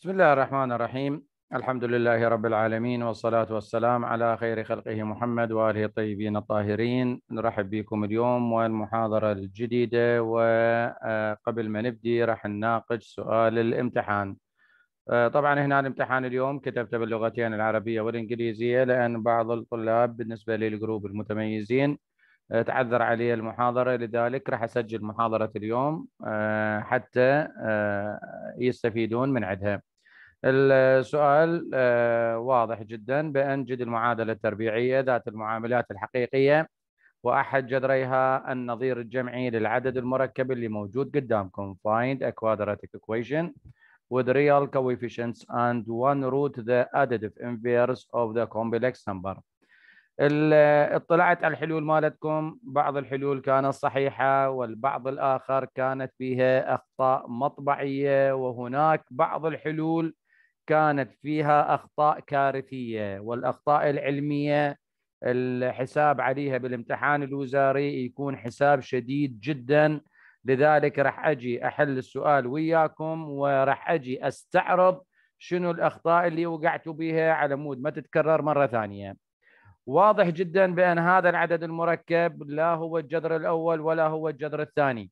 بسم الله الرحمن الرحيم الحمد لله رب العالمين والصلاة والسلام على خير خلقه محمد وآله الطيبين الطاهرين نرحب بكم اليوم والمحاضرة الجديدة وقبل ما نبدي راح نناقش سؤال الامتحان طبعا هنا الامتحان اليوم كتبته باللغتين العربية والإنجليزية لأن بعض الطلاب بالنسبة للجروب المتميزين آه، تعذر علي المحاضرة لذلك راح أسجل محاضرة اليوم آه، حتى آه، يستفيدون من عدها السؤال آه، واضح جدا بأن جد المعادلة التربيعية ذات المعاملات الحقيقية وأحد جذريها النظير الجمعي للعدد المركب اللي موجود قدامكم find a quadratic equation with real coefficients and one root the additive inverse of the complex number اطلعت على الحلول مالتكم بعض الحلول كانت صحيحة والبعض الآخر كانت فيها أخطاء مطبعية وهناك بعض الحلول كانت فيها اخطاء كارثيه والاخطاء العلميه الحساب عليها بالامتحان الوزاري يكون حساب شديد جدا لذلك راح اجي احل السؤال وياكم وراح اجي استعرض شنو الاخطاء اللي وقعتوا بها على مود ما تتكرر مره ثانيه. واضح جدا بان هذا العدد المركب لا هو الجذر الاول ولا هو الجذر الثاني.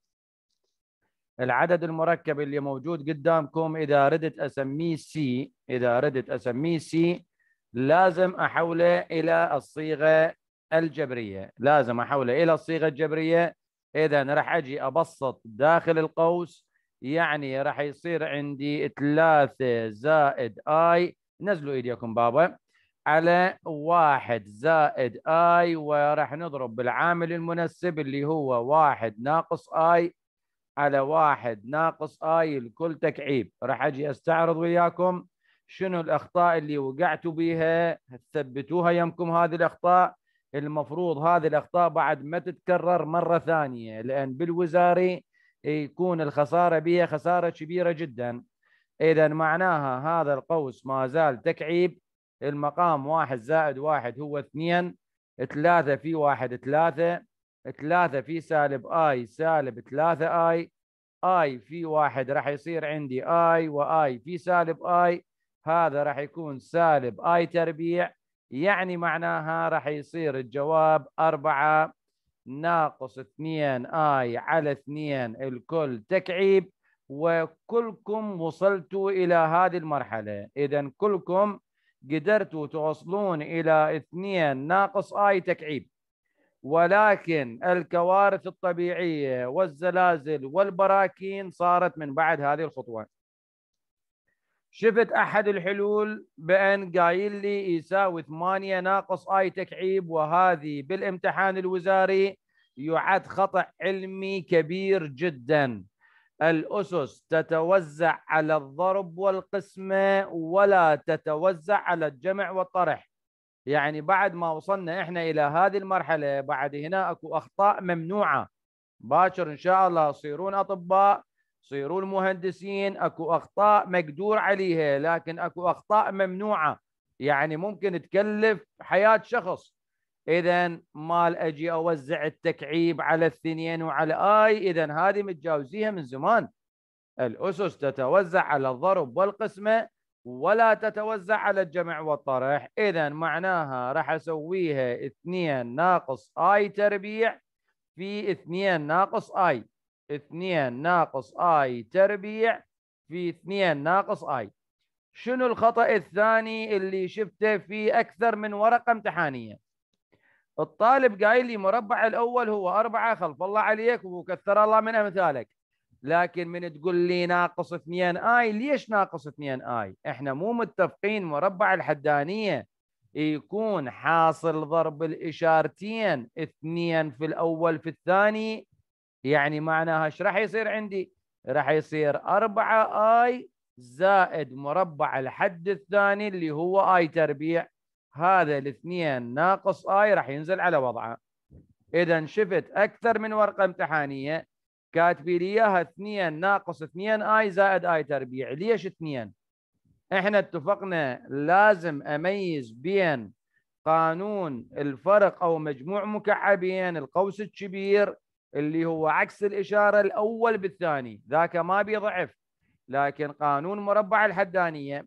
العدد المركب اللي موجود قدامكم اذا ردت اسميه سي اذا ردت اسميه سي لازم احوله الى الصيغه الجبريه لازم احوله الى الصيغه الجبريه اذا راح اجي ابسط داخل القوس يعني راح يصير عندي 3 زائد اي نزلوا ايديكم بابا على واحد زائد اي وراح نضرب بالعامل المنسب اللي هو واحد ناقص اي على واحد ناقص اي الكل تكعيب راح اجي استعرض وياكم شنو الاخطاء اللي وقعتوا بيها تثبتوها يمكم هذه الاخطاء المفروض هذه الاخطاء بعد ما تتكرر مره ثانيه لان بالوزاري يكون الخساره بها خساره كبيره جدا اذا معناها هذا القوس ما زال تكعيب المقام واحد زائد واحد هو اثنين ثلاثة في واحد ثلاثة 3 في سالب اي سالب 3 اي اي في واحد راح يصير عندي اي واي في سالب اي هذا راح يكون سالب اي تربيع يعني معناها راح يصير الجواب 4 ناقص 2 اي على 2 الكل تكعيب وكلكم وصلتوا الى هذه المرحله اذا كلكم قدرتوا توصلون الى 2 ناقص اي تكعيب ولكن الكوارث الطبيعيه والزلازل والبراكين صارت من بعد هذه الخطوه. شفت احد الحلول بان قايل لي يساوي 8 ناقص اي تكعيب وهذه بالامتحان الوزاري يعد خطا علمي كبير جدا. الاسس تتوزع على الضرب والقسمه ولا تتوزع على الجمع والطرح. يعني بعد ما وصلنا احنا الى هذه المرحله بعد هنا اكو اخطاء ممنوعه باكر ان شاء الله تصيرون اطباء تصيرون مهندسين اكو اخطاء مقدور عليها لكن اكو اخطاء ممنوعه يعني ممكن تكلف حياه شخص اذا مال اجي اوزع التكعيب على الثنين وعلى اي اذا هذه متجاوزيها من زمان الاسس تتوزع على الضرب والقسمه ولا تتوزع على الجمع والطرح اذا معناها راح اسويها 2 ناقص اي تربيع في 2 ناقص اي 2 ناقص اي تربيع في 2 ناقص اي شنو الخطا الثاني اللي شفته في اكثر من ورقه امتحانيه الطالب قايل لي مربع الاول هو أربعة خلف الله عليك وكثر الله من امثالك لكن من تقول لي ناقص 2 اي ليش ناقص 2 اي احنا مو متفقين مربع الحدانيه يكون حاصل ضرب الاشارتين 2 في الاول في الثاني يعني معناها ايش راح يصير عندي راح يصير 4 اي زائد مربع الحد الثاني اللي هو اي تربيع هذا الاثنين ناقص اي راح ينزل على وضعه اذا شفت اكثر من ورقه امتحانيه كاتبي لي اياها 2 ناقص 2 اي زائد اي تربيع ليش 2 احنا اتفقنا لازم اميز بين قانون الفرق او مجموع مكعبين القوس الكبير اللي هو عكس الاشاره الاول بالثاني ذاك ما بيضعف لكن قانون مربع الحدانيه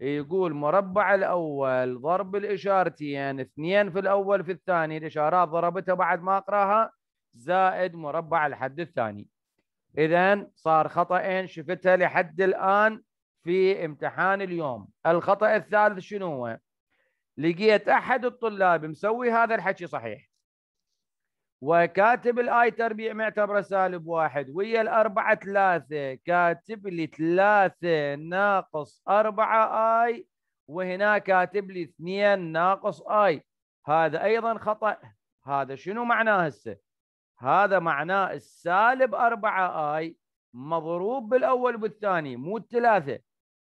يقول مربع الاول ضرب الاشارتين اثنين في الاول في الثاني الاشارات ضربتها بعد ما اقراها زائد مربع الحد الثاني اذا صار خطأين شفتها لحد الان في امتحان اليوم الخطأ الثالث شنو هو لقيت احد الطلاب مسوي هذا الحكي صحيح وكاتب الاي تربيع معتبره سالب واحد ويا الاربعه ثلاثه كاتب لي ثلاثه ناقص اربعه اي وهنا كاتب لي اثنين ناقص اي هذا ايضا خطا هذا شنو معناه هسه هذا معناه السالب 4 آي مضروب بالأول بالثاني مو الثلاثة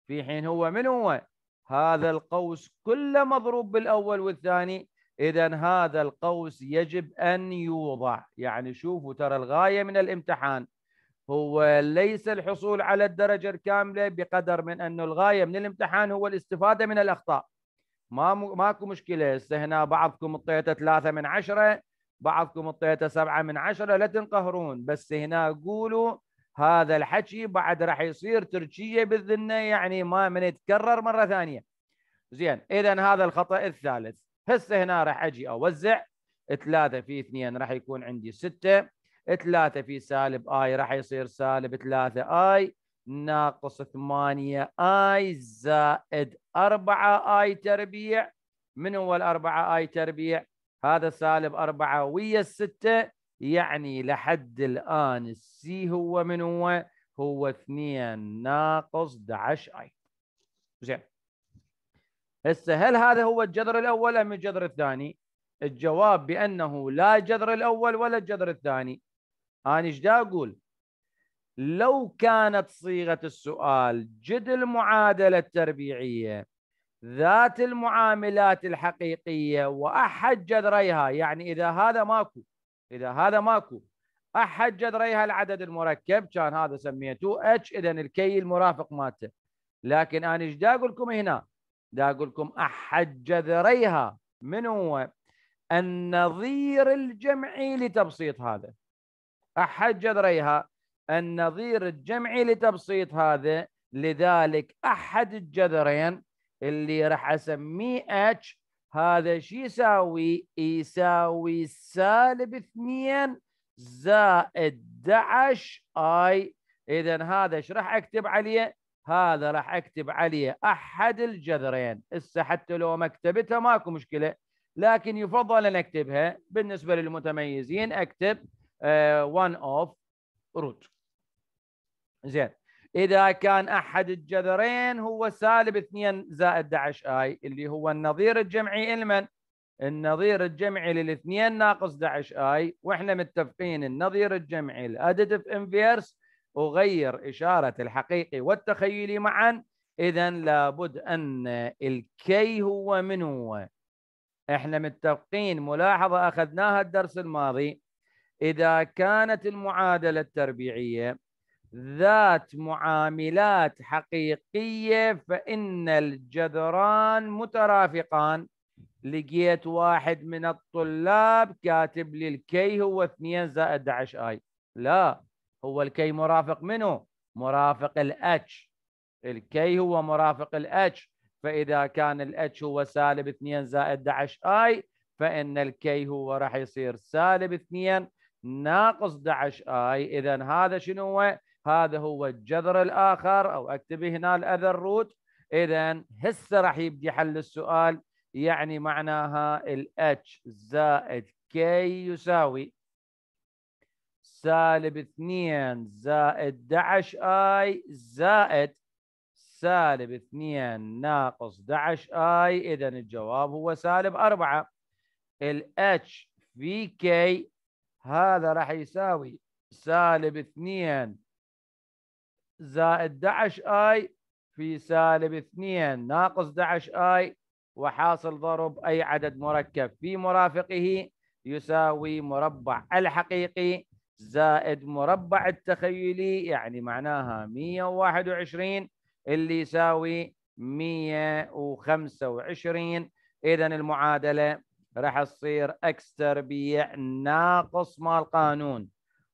في حين هو من هو هذا القوس كله مضروب بالأول والثاني إذا هذا القوس يجب أن يوضع يعني شوفوا ترى الغاية من الامتحان هو ليس الحصول على الدرجة الكاملة بقدر من أنه الغاية من الامتحان هو الاستفادة من الأخطاء ما ماكو مشكلة هسه هنا بعضكم اعطيته ثلاثة من عشرة بعضكم اعطيته سبعة من عشرة لا تنقهرون بس هنا قولوا هذا الحكي بعد راح يصير تركية بالذنة يعني ما من يتكرر مرة ثانية زين إذا هذا الخطأ الثالث هسه هنا راح أجي أوزع ثلاثة في اثنين راح يكون عندي ستة ثلاثة في سالب آي راح يصير سالب ثلاثة آي ناقص ثمانية آي زائد أربعة آي تربيع من هو الأربعة آي تربيع هذا سالب أربعة ويا الستة يعني لحد الآن السي هو من هو؟ هو اثنين ناقص 11 أي زين هسه هل هذا هو الجذر الأول أم الجذر الثاني؟ الجواب بأنه لا الجذر الأول ولا الجذر الثاني أنا إيش دا أقول؟ لو كانت صيغة السؤال جد المعادلة التربيعية ذات المعاملات الحقيقية وأحد جذريها يعني إذا هذا ماكو إذا هذا ماكو أحد جذريها العدد المركب كان هذا سميته اتش إذا الكي المرافق مالته لكن أنا إيش دا أقول لكم هنا دا أقول لكم أحد جذريها من هو النظير الجمعي لتبسيط هذا أحد جذريها النظير الجمعي لتبسيط هذا لذلك أحد الجذرين اللي راح اسميه اتش هذا شو يساوي؟ يساوي سالب 2 زائد دعش اي اذا هذا ايش راح اكتب عليه؟ هذا راح اكتب عليه احد الجذرين، هسه حتى لو ما كتبتها ماكو مشكله، لكن يفضل ان اكتبها بالنسبه للمتميزين اكتب 1 اوف روت. زين إذا كان أحد الجذرين هو سالب 2 زائد 11 آي اللي هو النظير الجمعي لمن؟ النظير الجمعي للاثنين ناقص 11 آي وإحنا متفقين النظير الجمعي الأدتف انفيرس أغير إشارة الحقيقي والتخيلي معا إذا لابد أن الكي هو من هو؟ إحنا متفقين ملاحظة أخذناها الدرس الماضي إذا كانت المعادلة التربيعية ذات معاملات حقيقية فإن الجذران مترافقان لقيت واحد من الطلاب كاتب لي الكي هو 2 زائد 11 اي لا هو الكي مرافق منه مرافق الاتش الكي هو مرافق الاتش فاذا كان الاتش هو سالب 2 زائد 11 اي فان الكي هو راح يصير سالب 2 ناقص 11 اي اذا هذا شنو هو هذا هو الجذر الآخر أو أكتب هنا الأذر روت إذا هسه راح يبدي حل السؤال يعني معناها ال H زائد K يساوي سالب 2 زائد 11 I زائد سالب 2 ناقص 11 I إذا الجواب هو سالب 4 ال H في K هذا راح يساوي سالب 2 زائد 11 اي في سالب اثنين ناقص 11 اي وحاصل ضرب اي عدد مركب في مرافقه يساوي مربع الحقيقي زائد مربع التخيلي يعني معناها 121 اللي يساوي 125 اذا المعادله راح تصير اكس تربيع ناقص مال قانون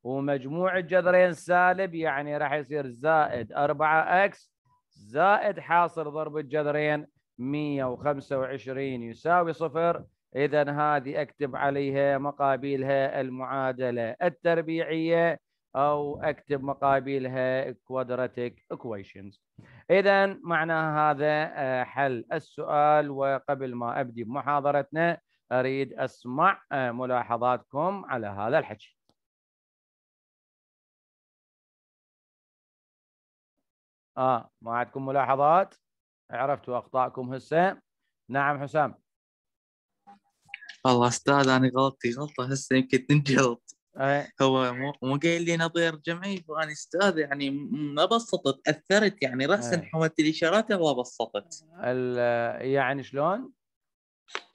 ومجموع الجذرين سالب يعني راح يصير زائد 4 اكس زائد حاصل ضرب الجذرين 125 يساوي صفر اذا هذه اكتب عليها مقابلها المعادله التربيعيه او اكتب مقابلها كوادراتيك اكويشنز اذا معنى هذا آه، حل السؤال وقبل ما ابدي بمحاضرتنا اريد اسمع آه، ملاحظاتكم على هذا الحكي اه ما عندكم ملاحظات عرفتوا اخطائكم هسه نعم حسام والله استاذ انا غلطتي غلطه هسه يمكن تنجلط أيه. هو مو قايل لي نظير جمعي فانا استاذ يعني ما بسطت اثرت يعني راسا أيه. حولت الاشارات ما بسطت يعني شلون؟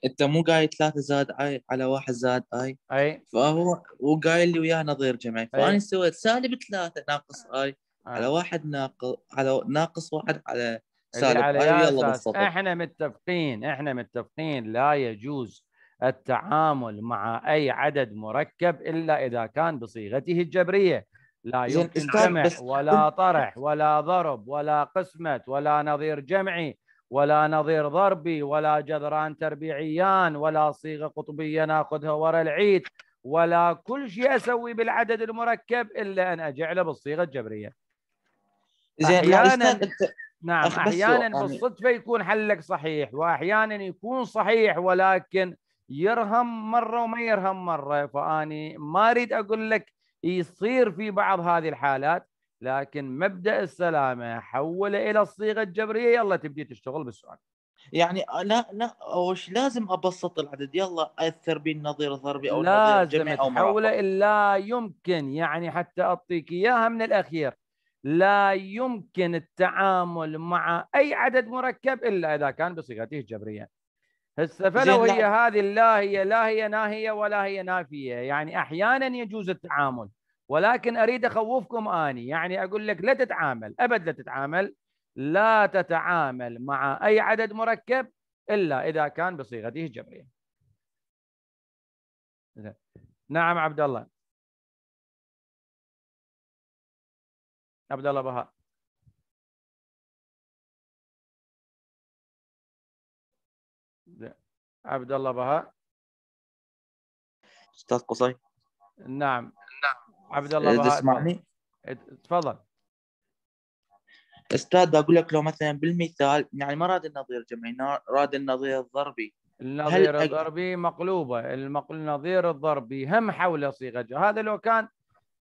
انت مو قايل ثلاثة زائد اي على واحد زائد اي اي فهو وقايل لي وياه نظير جمعي فانا أيه. سويت سالب ثلاثة ناقص اي على آه. واحد ناقص على ناقص واحد على سالب على آه، يلا بالصفر احنا متفقين احنا متفقين لا يجوز التعامل مع اي عدد مركب الا اذا كان بصيغته الجبريه لا يمكن جمع ولا طرح ولا ضرب ولا قسمه ولا نظير جمعي ولا نظير ضربي ولا جذران تربيعيان ولا صيغه قطبيه ناخذها ورا العيد ولا كل شيء اسوي بالعدد المركب الا ان اجعله بالصيغه الجبريه زين يعني احيانا انت نعم احيانا يعني بالصدفه يكون حلك صحيح واحيانا يكون صحيح ولكن يرهم مره وما يرهم مره فاني ما اريد اقول لك يصير في بعض هذه الحالات لكن مبدا السلامه حوله الى الصيغه الجبريه يلا تبدي تشتغل بالسؤال يعني لا لا وش لازم ابسط العدد يلا اثر بي النظير الضربي او لازم تحوله الا يمكن يعني حتى اعطيك اياها من الاخير لا يمكن التعامل مع اي عدد مركب الا اذا كان بصيغته الجبريه هسه فلو هي لا. هذه اللاهيه لا هي ناهيه ولا هي نافيه يعني احيانا يجوز التعامل ولكن اريد اخوفكم اني يعني اقول لك لا تتعامل ابد لا تتعامل لا تتعامل مع اي عدد مركب الا اذا كان بصيغته الجبريه نعم عبد الله عبد الله بهاء عبد الله بهاء استاذ قصي نعم نعم عبد الله إيه، بهاء تسمعني تفضل استاذ اقول لك لو مثلا بالمثال يعني ما راد النظير الجمعي راد النظير الضربي النظير هل... الضربي مقلوبه المقل... النظير الضربي هم حول صيغه هذا لو كان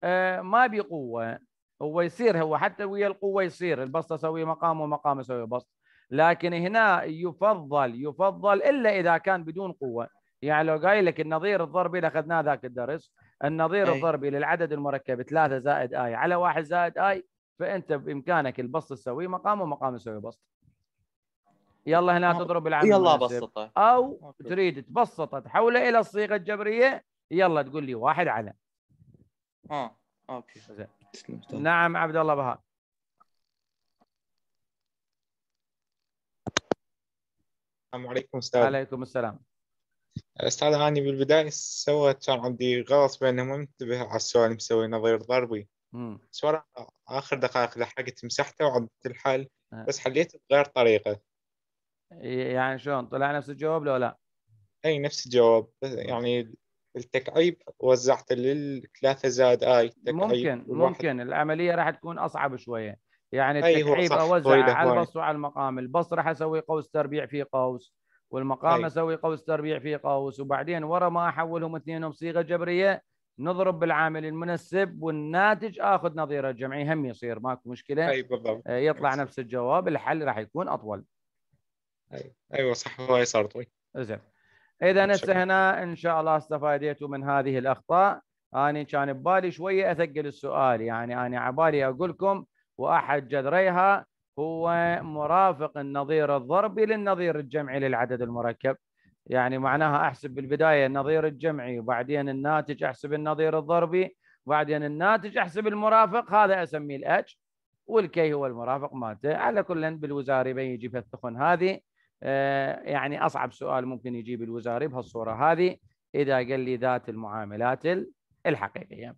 آه، ما بقوه هو يصير هو حتى ويا القوه يصير البسطه اسوي مقام ومقام اسوي بسط لكن هنا يفضل يفضل الا اذا كان بدون قوه يعني لو قايل لك النظير الضربي اللي اخذناه ذاك الدرس النظير أي. الضربي للعدد المركب 3 زائد اي على 1 زائد اي فانت بامكانك البسط تسوي مقام ومقام يسوي بسط يلا هنا تضرب العمود يلا بسطه او أوكي. تريد تبسطه تحوله الى الصيغه الجبريه يلا تقول لي واحد على اه اوكي زين نعم عبد الله بهاء السلام عليكم استاذ عليكم السلام استاذ هاني بالبدايه سويت كان عندي غلط بانه ما منتبه على السؤال مسوي نظير ضربي صار اخر دقائق لحقت مسحته وعدت الحل آه. بس حليته بغير طريقه يعني شلون طلع نفس الجواب لو لا؟ اي نفس الجواب يعني التكعيب وزعت زائد اي تكعيب ممكن ممكن العمليه راح تكون اصعب شويه يعني أيوة، التكعيب اوزع على البص وعلى المقام البص راح اسوي قوس تربيع في قوس والمقام أيوة. اسوي قوس تربيع في قوس وبعدين ورا ما احولهم اثنينهم صيغه جبريه نضرب بالعامل المنسب والناتج اخذ نظيره جمعي هم يصير ماكو مشكله اي أيوة، بالضبط آه، يطلع نفس الجواب الحل راح يكون اطول اي ايوه صح هواي صار طويل زين اذا هسه هنا ان شاء الله استفاديتوا من هذه الاخطاء اني كان ببالي شويه اثقل السؤال يعني اني عبالي اقول لكم واحد جذريها هو مرافق النظير الضربي للنظير الجمعي للعدد المركب يعني معناها احسب بالبدايه النظير الجمعي وبعدين الناتج احسب النظير الضربي وبعدين الناتج احسب المرافق هذا اسميه الاتش والكي هو المرافق مالته على كل بالوزاري بيجي يفثقون هذه آه، يعني اصعب سؤال ممكن يجيب الوزاري بهالصوره هذه اذا قال لي ذات المعاملات الحقيقيه.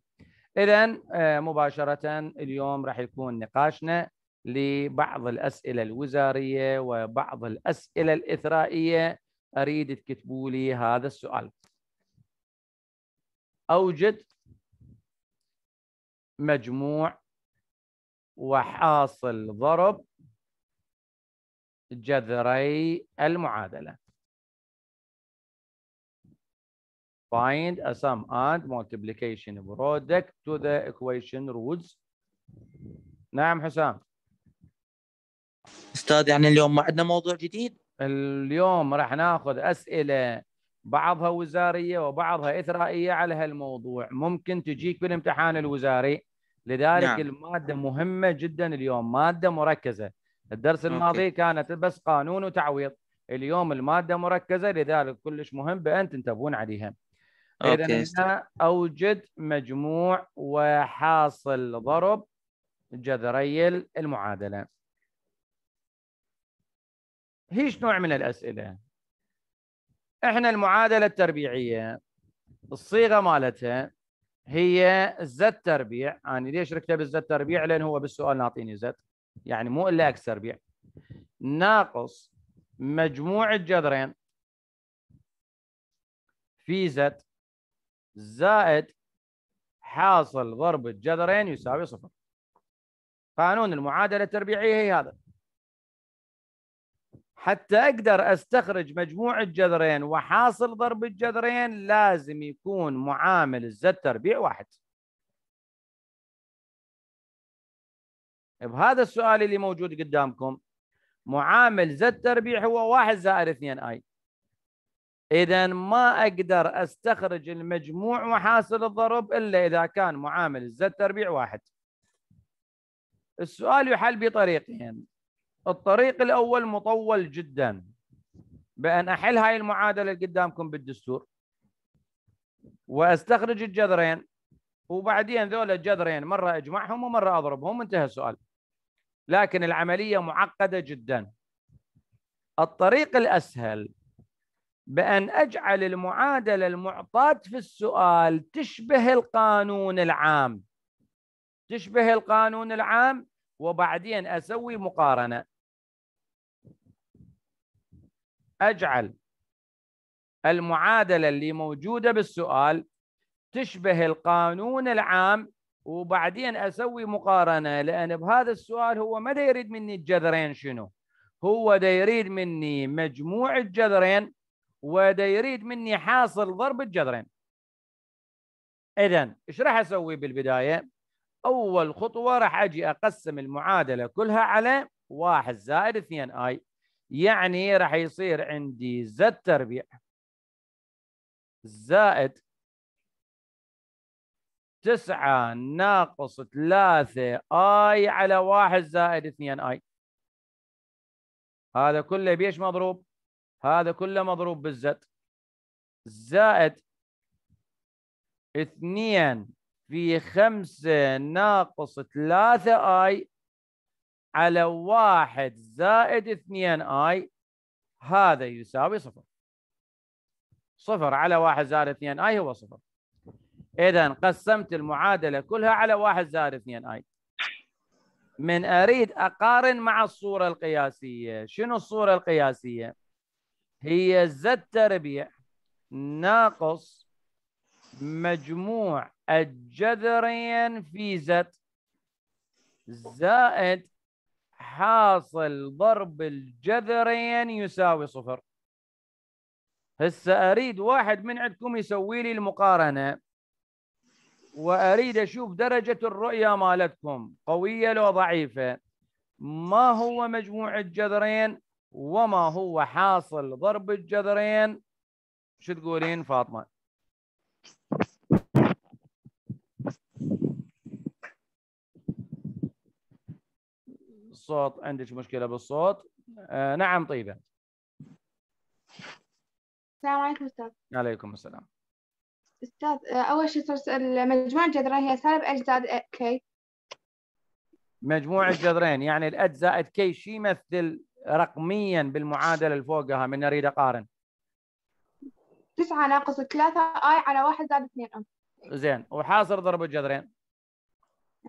اذا آه، مباشره اليوم راح يكون نقاشنا لبعض الاسئله الوزاريه وبعض الاسئله الاثرائيه اريد تكتبوا لي هذا السؤال. اوجد مجموع وحاصل ضرب جذري المعادلة find a sum and multiplication product to the equation rules نعم حسام استاذ يعني اليوم ما عندنا موضوع جديد اليوم راح ناخذ اسئله بعضها وزاريه وبعضها اثرائيه على هالموضوع ممكن تجيك بالامتحان الوزاري لذلك نعم. الماده مهمه جدا اليوم ماده مركزه الدرس الماضي أوكي. كانت بس قانون وتعويض اليوم الماده مركزه لذلك كلش مهم بان تنتبهون عليها اذا هنا اوجد مجموع وحاصل ضرب جذري المعادله هيش نوع من الاسئله احنا المعادله التربيعيه الصيغه مالتها هي زد تربيع انا يعني ليش ركتب الزد تربيع لان هو بالسؤال نعطيني زد يعني مو الا اكس تربيع ناقص مجموع الجذرين في زد زائد حاصل ضرب الجذرين يساوي صفر قانون المعادله التربيعيه هي هذا حتى اقدر استخرج مجموع الجذرين وحاصل ضرب الجذرين لازم يكون معامل الزد تربيع واحد بهذا السؤال اللي موجود قدامكم معامل زد تربيع هو 1 زائد 2 اي اذا ما اقدر استخرج المجموع وحاصل الضرب الا اذا كان معامل زد تربيع واحد السؤال يحل بطريقين الطريق الاول مطول جدا بان احل هاي المعادله اللي قدامكم بالدستور واستخرج الجذرين وبعدين ذول الجذرين مره اجمعهم ومره اضربهم انتهى السؤال لكن العملية معقدة جدا الطريق الأسهل بأن أجعل المعادلة المعطاة في السؤال تشبه القانون العام تشبه القانون العام وبعدين أسوي مقارنة أجعل المعادلة اللي موجودة بالسؤال تشبه القانون العام وبعدين اسوي مقارنه لان بهذا السؤال هو ما يريد مني الجذرين شنو هو دا يريد مني مجموع الجذرين ودا يريد مني حاصل ضرب الجذرين اذا ايش راح اسوي بالبدايه اول خطوه راح اجي اقسم المعادله كلها على واحد زائد 2 اي يعني راح يصير عندي زد تربيع زائد تسعة ناقص ثلاثة اي على واحد زائد اثنين اي هذا كله بيش مضروب هذا كله مضروب بالزد زائد اثنين في خمسة ناقص ثلاثة اي على واحد زائد اثنين اي هذا يساوي صفر صفر على واحد زائد اثنين اي هو صفر اذا قسمت المعادله كلها على واحد زائد 2 اي من اريد اقارن مع الصوره القياسيه شنو الصوره القياسيه هي زد تربيع ناقص مجموع الجذرين في زد زائد حاصل ضرب الجذرين يساوي صفر هسه اريد واحد من عندكم يسوي لي المقارنه واريد اشوف درجه الرؤيه مالتكم قويه لو ضعيفه ما هو مجموع الجذرين وما هو حاصل ضرب الجذرين شو تقولين فاطمه الصوت عندك مشكله بالصوت آه نعم طيبه السلام عليكم استاذ عليكم السلام أستاذ آه، أول شيء ترسل مجموعة جذرين هي سالب إيش زائد كي إيه؟ مجموع الجذرين يعني الإج زائد كي شو يمثل رقميا بالمعادلة اللي فوقها من أريد أقارن 9 ناقص 3 اي على 1 زائد 2 ام زين وحاصر ضرب الجذرين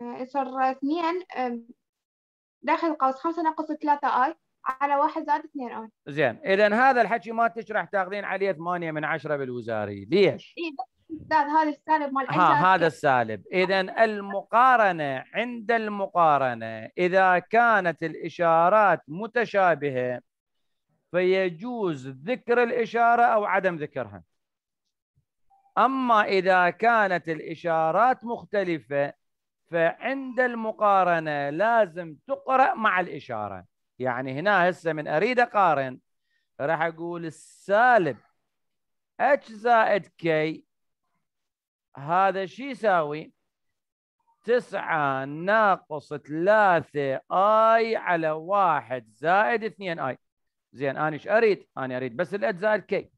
آه، يصير 2 داخل القوس 5 ناقص 3 اي على 1 زائد 2 ام زين اذا هذا الحكي ما تشرح تاخذين عليه 8 من 10 بالوزاري ليش؟ اي بس استاذ هذا السالب مال ها هذا السالب اذا المقارنه عند المقارنه اذا كانت الاشارات متشابهه فيجوز ذكر الاشاره او عدم ذكرها اما اذا كانت الاشارات مختلفه فعند المقارنه لازم تقرا مع الاشاره يعني هنا هسه من اريد اقارن راح اقول السالب h زائد كي هذا شو يساوي؟ 9 ناقص 3 اي على 1 زائد 2 اي زين انا ايش اريد؟ انا اريد بس الاد زائد كي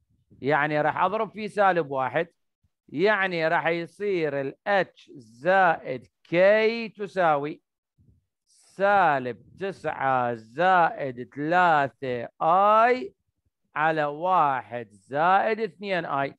يعني راح اضرب في سالب واحد يعني راح يصير الاتش زائد كي تساوي سالب 9 زائد 3 اي على 1 زائد 2 اي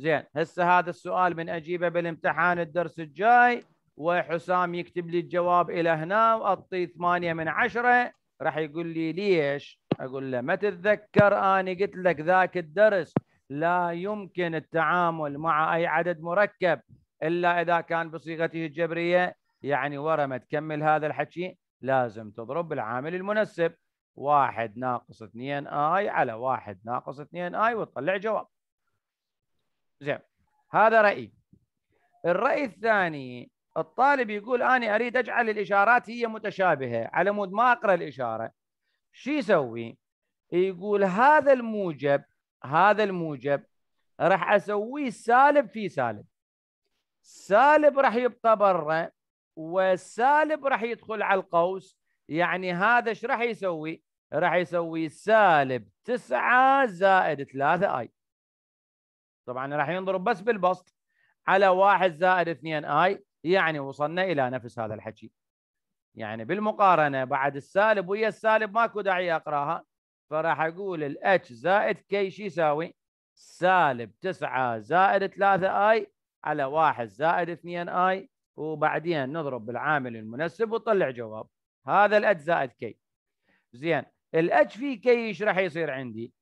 زين هسه هذا السؤال من اجيبه بالامتحان الدرس الجاي وحسام يكتب لي الجواب الى هنا واعطيه 8 من 10 راح يقول لي ليش؟ اقول له ما تتذكر اني قلت لك ذاك الدرس لا يمكن التعامل مع اي عدد مركب الا اذا كان بصيغته الجبريه يعني ورا ما تكمل هذا الحكي لازم تضرب بالعامل المنسب واحد ناقص 2 اي على واحد ناقص 2 اي وتطلع جواب زين هذا رايي الراي الثاني الطالب يقول انا اريد اجعل الاشارات هي متشابهه على مود ما اقرا الاشاره شو يسوي؟ يقول هذا الموجب هذا الموجب راح اسويه سالب في سالب سالب راح يبقى برا والسالب راح يدخل على القوس يعني هذا ايش راح يسوي؟ راح يسوي سالب 9 زائد 3 اي طبعا راح ينضرب بس بالبسط على 1 زائد 2 اي يعني وصلنا الى نفس هذا الحكي يعني بالمقارنه بعد السالب ويا السالب ماكو داعي اقراها فراح اقول الاتش زائد كي شو يساوي؟ سالب 9 زائد 3 اي على 1 زائد 2 اي وبعدين نضرب بالعامل المنسب وطلع جواب هذا الاتش زائد كي زين الاتش في كي ايش راح يصير عندي؟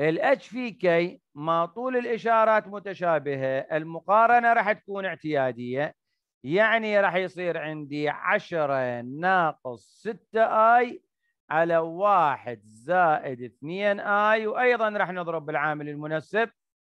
الاتش في كي ما طول الاشارات متشابهه المقارنه راح تكون اعتياديه يعني راح يصير عندي 10 ناقص 6 اي على 1 زائد 2 اي وايضا راح نضرب بالعامل المنسب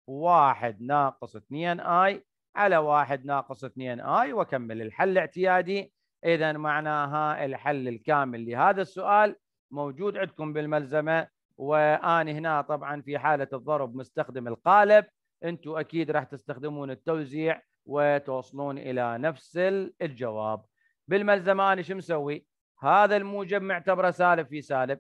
1 ناقص 2 اي على 1 ناقص 2 اي واكمل الحل اعتيادي اذا معناها الحل الكامل لهذا السؤال موجود عندكم بالملزمه وانا هنا طبعا في حاله الضرب مستخدم القالب انتم اكيد راح تستخدمون التوزيع وتوصلون الى نفس الجواب بالملزمه انا شو مسوي هذا الموجب معتبره سالب في سالب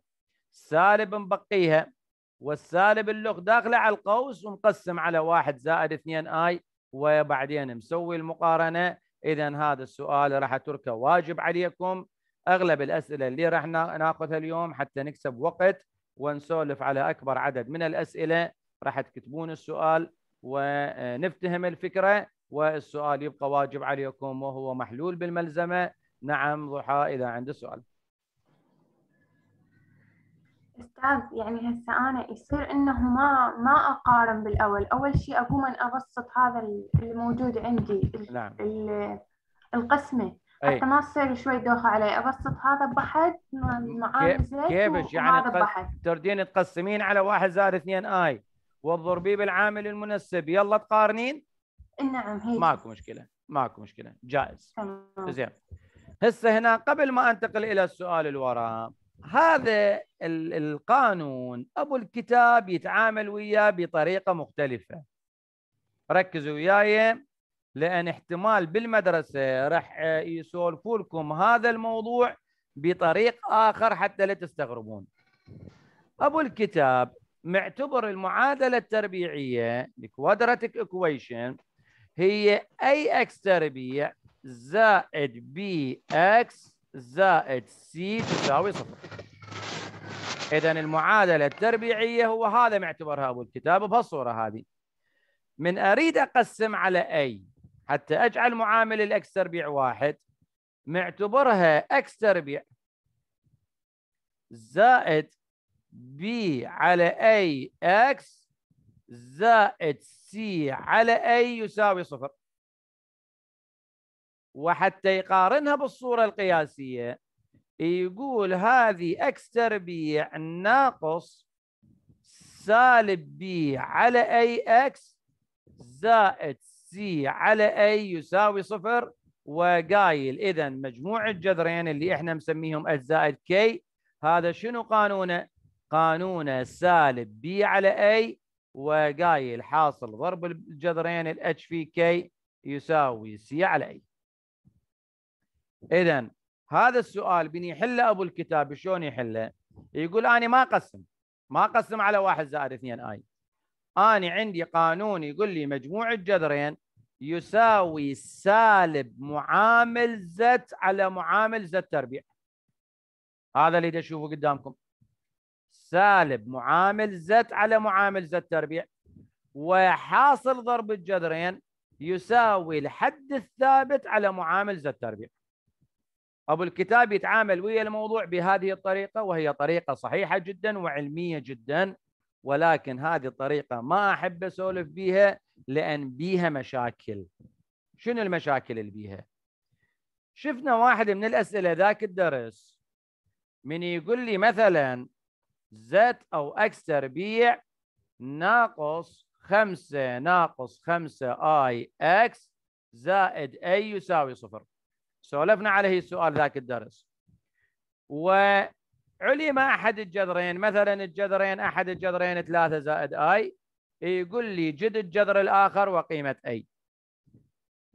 سالب مبقيها والسالب اللغ داخله على القوس ومقسم على واحد زائد اثنين اي وبعدين مسوي المقارنه اذا هذا السؤال راح اتركه واجب عليكم اغلب الاسئله اللي راح ناخذها اليوم حتى نكسب وقت ونسولف على اكبر عدد من الاسئله راح تكتبون السؤال ونفتهم الفكره والسؤال يبقى واجب عليكم وهو محلول بالملزمه نعم ضحى اذا عند سؤال استاذ يعني هسه انا يصير انه ما ما اقارن بالاول، اول شيء اقوم ابسط هذا الموجود عندي نعم القسمه إيه. حتى ما تصير شوي دوخه علي ابسط هذا بحد معاه زيت كيفش يعني تقل... يعني تردين تقسمين على واحد زائد اثنين اي وتضربيه بالعامل المنسب يلا تقارنين نعم هي ماكو مشكله ماكو مشكله جائز تمام زين هسه هنا قبل ما انتقل الى السؤال اللي وراه هذا القانون ابو الكتاب يتعامل وياه بطريقه مختلفه ركزوا وياي لان احتمال بالمدرسه راح آه، يسولفوا لكم هذا الموضوع بطريق اخر حتى لا تستغربون. ابو الكتاب معتبر المعادله التربيعيه الكوادراتيك ايكويشن هي اي اكس تربيع زائد بي اكس زائد سي تساوي صفر. اذا المعادله التربيعيه هو هذا معتبرها ابو الكتاب بهالصوره هذه. من اريد اقسم على اي حتى اجعل معامل الاكس تربيع واحد معتبرها اكس تربيع زائد بي على اي اكس زائد سي على اي يساوي صفر وحتى يقارنها بالصورة القياسية يقول هذه اكس تربيع ناقص سالب بي على اي اكس زائد زي على اي يساوي صفر وقايل اذا مجموع الجذرين اللي احنا مسميهم اتش زائد كي هذا شنو قانونه؟ قانونه سالب بي على اي وقايل حاصل ضرب الجذرين الاتش في كي يساوي سي على اي. اذا هذا السؤال بني يحله ابو الكتاب شلون يحله؟ يقول انا ما اقسم ما اقسم على واحد زائد اثنين اي. انا عندي قانون يقول لي مجموع الجذرين يساوي سالب معامل زت على معامل زت تربيع هذا اللي اشوفه قدامكم سالب معامل زت على معامل زت تربيع وحاصل ضرب الجذرين يساوي الحد الثابت على معامل زت تربيع ابو الكتاب يتعامل ويا الموضوع بهذه الطريقه وهي طريقه صحيحه جدا وعلميه جدا ولكن هذه الطريقه ما احب اسولف بها لان بيها مشاكل شنو المشاكل اللي بيها شفنا واحد من الاسئله ذاك الدرس من يقول لي مثلا زد او اكس تربيع ناقص 5 ناقص 5 اي اكس زائد اي يساوي صفر سولفنا عليه السؤال ذاك الدرس وعلم احد الجذرين مثلا الجذرين احد الجذرين 3 زائد اي إيه يقول لي جد الجذر الاخر وقيمه اي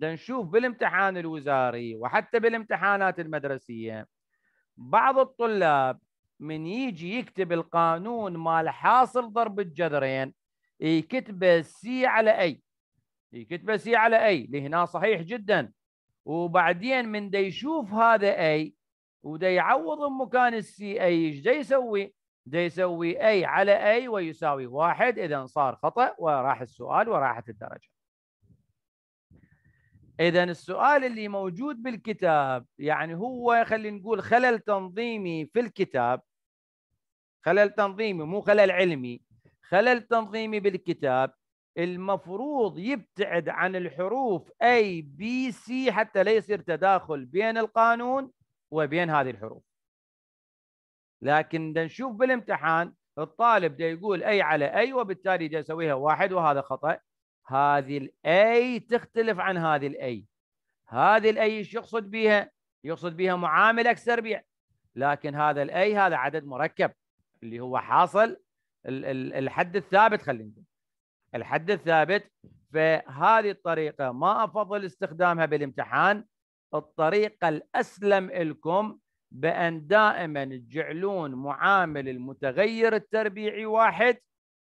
نشوف بالامتحان الوزاري وحتى بالامتحانات المدرسيه بعض الطلاب من يجي يكتب القانون مال حاصل ضرب الجذرين يكتبه إيه سي على اي يكتبه سي على اي لهنا صحيح جدا وبعدين من دا يشوف هذا اي ودا يعوض مكان السي اي ايش دا يسوي؟ ده يسوي اي على اي ويساوي واحد اذا صار خطا وراح السؤال وراحت الدرجه اذا السؤال اللي موجود بالكتاب يعني هو خلينا نقول خلل تنظيمي في الكتاب خلل تنظيمي مو خلل علمي خلل تنظيمي بالكتاب المفروض يبتعد عن الحروف اي بي سي حتى لا يصير تداخل بين القانون وبين هذه الحروف لكن دا نشوف بالامتحان الطالب دا يقول اي على اي وبالتالي دا يسويها واحد وهذا خطا هذه الاي تختلف عن هذه الاي هذه الاي ايش يقصد بها يقصد بها معامل اكس تربيع لكن هذا الاي هذا عدد مركب اللي هو حاصل الحد الثابت خلينا نقول الحد الثابت فهذه الطريقه ما افضل استخدامها بالامتحان الطريقه الاسلم لكم بأن دائما تجعلون معامل المتغير التربيعي واحد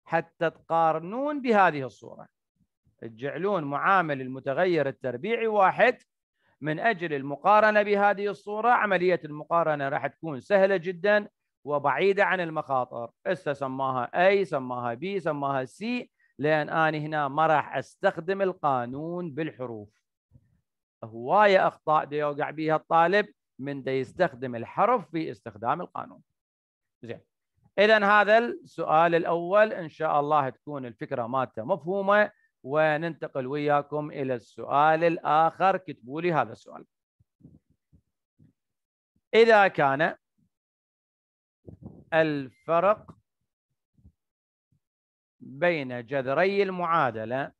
حتى تقارنون بهذه الصورة تجعلون معامل المتغير التربيعي واحد من أجل المقارنة بهذه الصورة عملية المقارنة راح تكون سهلة جدا وبعيدة عن المخاطر هسه سماها A سماها B سماها C لأن أنا هنا ما راح أستخدم القانون بالحروف هواية أخطاء يوقع بها الطالب من دا يستخدم الحرف في استخدام القانون زين اذا هذا السؤال الاول ان شاء الله تكون الفكره مالته مفهومه وننتقل وياكم الى السؤال الاخر كتبوا لي هذا السؤال اذا كان الفرق بين جذري المعادله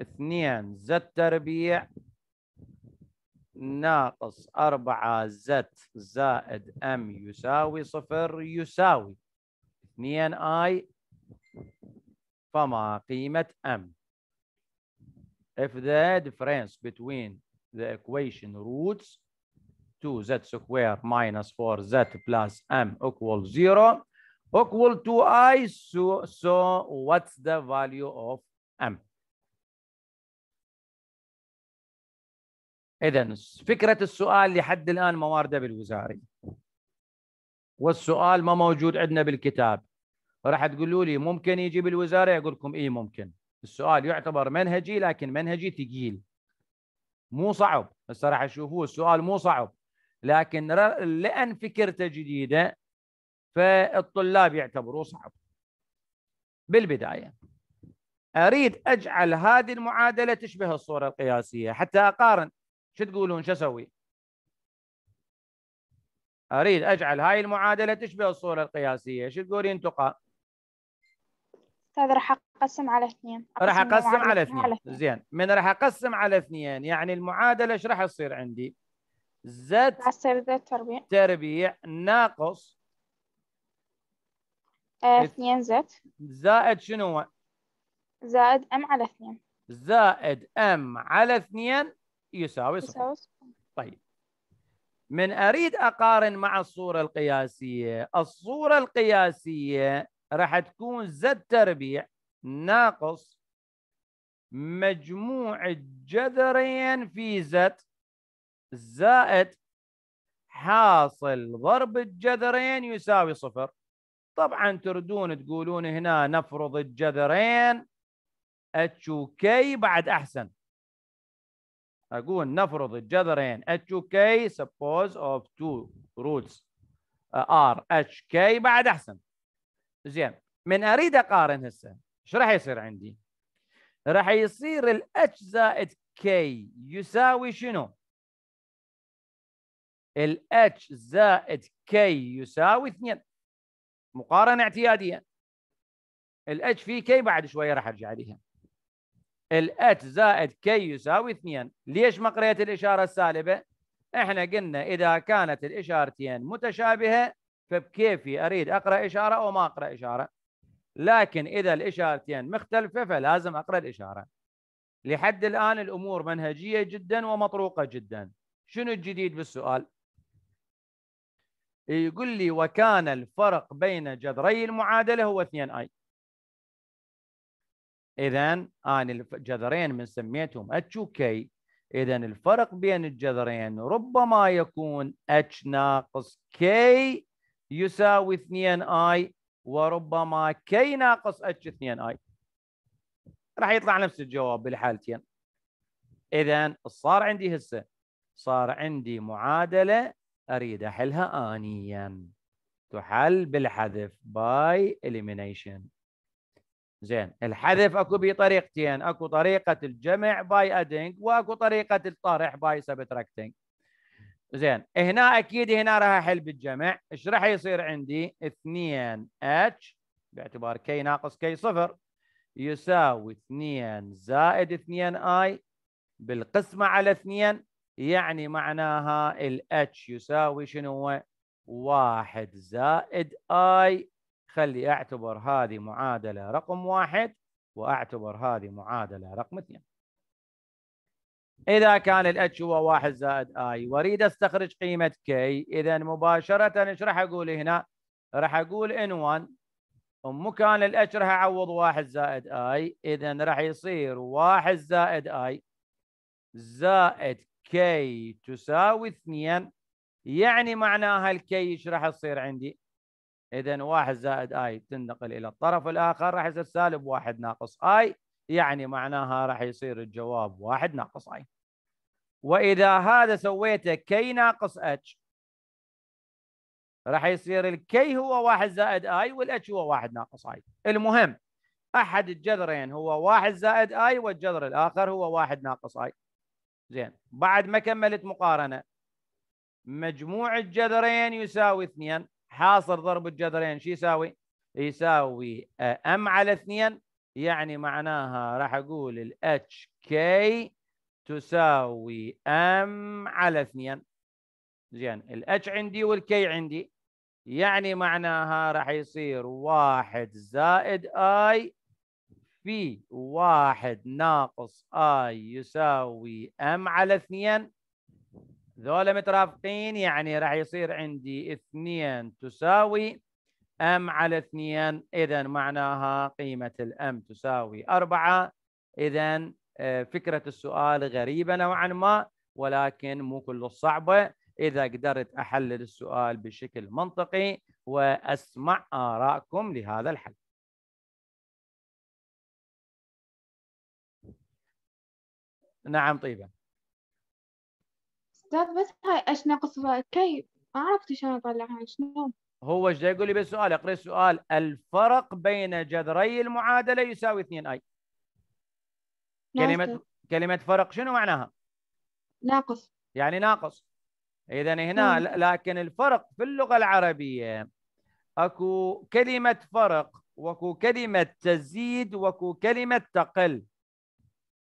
2 زد تربيع ناقص 4 Z زائد M يساوي صفر يساوي 2 i فما قيمة m if the difference between the equation roots 2z square minus 4z plus m equal 0 equal to i so, so what's the value of m اذا فكره السؤال لحد الان موارده بالوزاري والسؤال ما موجود عندنا بالكتاب راح تقولوا لي ممكن يجي بالوزاري اقول لكم اي ممكن السؤال يعتبر منهجي لكن منهجي ثقيل مو صعب هسه راح تشوفوه السؤال مو صعب لكن لان فكرته جديده فالطلاب يعتبروه صعب بالبدايه اريد اجعل هذه المعادله تشبه الصوره القياسيه حتى اقارن شو تقولون شو اسوي؟ اريد اجعل هاي المعادله تشبه الصوره القياسيه، شو تقولين تقى؟ استاذ راح اقسم على اثنين راح اقسم على اثنين زين من راح اقسم على اثنين يعني المعادله ايش راح تصير عندي؟ زد زد تربيع تربيع ناقص آه، اثنين زد زائد شنو؟ زائد ام على اثنين زائد ام على اثنين يساوي صفر طيب من اريد اقارن مع الصوره القياسيه الصوره القياسيه راح تكون زد تربيع ناقص مجموع الجذرين في زد زائد حاصل ضرب الجذرين يساوي صفر طبعا تردون تقولون هنا نفرض الجذرين اتش وكي بعد احسن أقول نفرض الجذرين اتش وكي سبوز suppose of two roots اتش آه، كي بعد أحسن زين من أريد أقارن هسه إيش راح يصير عندي؟ راح يصير ال h زائد k يساوي شنو؟ ال h زائد k يساوي 2 مقارنة اعتيادية ال h في k بعد شوية راح أرجع عليها الات زائد كي يساوي 2 ليش ما قريت الاشاره السالبه احنا قلنا اذا كانت الاشارتين متشابهه فبكيفي اريد اقرا اشاره او ما اقرا اشاره لكن اذا الاشارتين مختلفه فلازم اقرا الاشاره لحد الان الامور منهجيه جدا ومطروقه جدا شنو الجديد بالسؤال يقول لي وكان الفرق بين جذري المعادله هو 2 اي اذا انا الجذرين من سميتهم اتش وكي اذا الفرق بين الجذرين ربما يكون اتش ناقص كي يساوي 2 اي وربما كي ناقص اتش 2 اي راح يطلع نفس الجواب بالحالتين اذا صار عندي هسه صار عندي معادله اريد احلها انيا تحل بالحذف باي elimination زين الحذف اكو بطريقتين اكو طريقه الجمع باي ادينج واكو طريقه الطرح باي سبتراكتنج زين هنا اكيد هنا راح احل بالجمع ايش راح يصير عندي 2 اتش باعتبار كي ناقص كي صفر يساوي 2 زائد 2 اي بالقسمه على 2 يعني معناها الاتش يساوي شنو هو؟ 1 زائد اي خلي اعتبر هذه معادله رقم واحد واعتبر هذه معادله رقم اثنين اذا كان الاتش هو واحد زائد اي واريد استخرج قيمه كي اذا مباشره ايش راح اقول هنا؟ راح اقول ان 1 ال الاتش راح اعوض واحد زائد اي اذا راح يصير واحد زائد اي زائد كي تساوي اثنين يعني معناها الكي ايش راح تصير عندي؟ اذا واحد زائد اي تنتقل الى الطرف الاخر راح يصير سالب واحد ناقص اي يعني معناها راح يصير الجواب واحد ناقص اي واذا هذا سويته كي ناقص اتش راح يصير الكي هو واحد زائد اي والاتش هو واحد ناقص اي المهم احد الجذرين هو واحد زائد اي والجذر الاخر هو واحد ناقص اي زين بعد ما كملت مقارنه مجموع الجذرين يساوي اثنين حاصر ضرب الجذرين شو يساوي؟ يساوي ام آه، على 2 يعني معناها راح اقول الاتش كي تساوي ام على 2 زين الاتش عندي والكي عندي يعني معناها راح يصير واحد زائد اي في واحد ناقص اي يساوي ام على 2 ذولا مترافقين يعني راح يصير عندي اثنين تساوي ام على اثنين اذا معناها قيمه الام تساوي اربعه اذا آه، فكره السؤال غريبه نوعا ما ولكن مو كل الصعبه اذا قدرت احلل السؤال بشكل منطقي واسمع اراءكم لهذا الحل نعم طيبه استاذ بس هاي ايش ناقص كي ما عرفت شلون اطلعها شنو هو ايش يقول لي بالسؤال اقرا السؤال الفرق بين جذري المعادله يساوي 2 اي كلمه كلمه فرق شنو معناها ناقص يعني ناقص اذا هنا نعم. لكن الفرق في اللغه العربيه اكو كلمه فرق واكو كلمه تزيد واكو كلمه تقل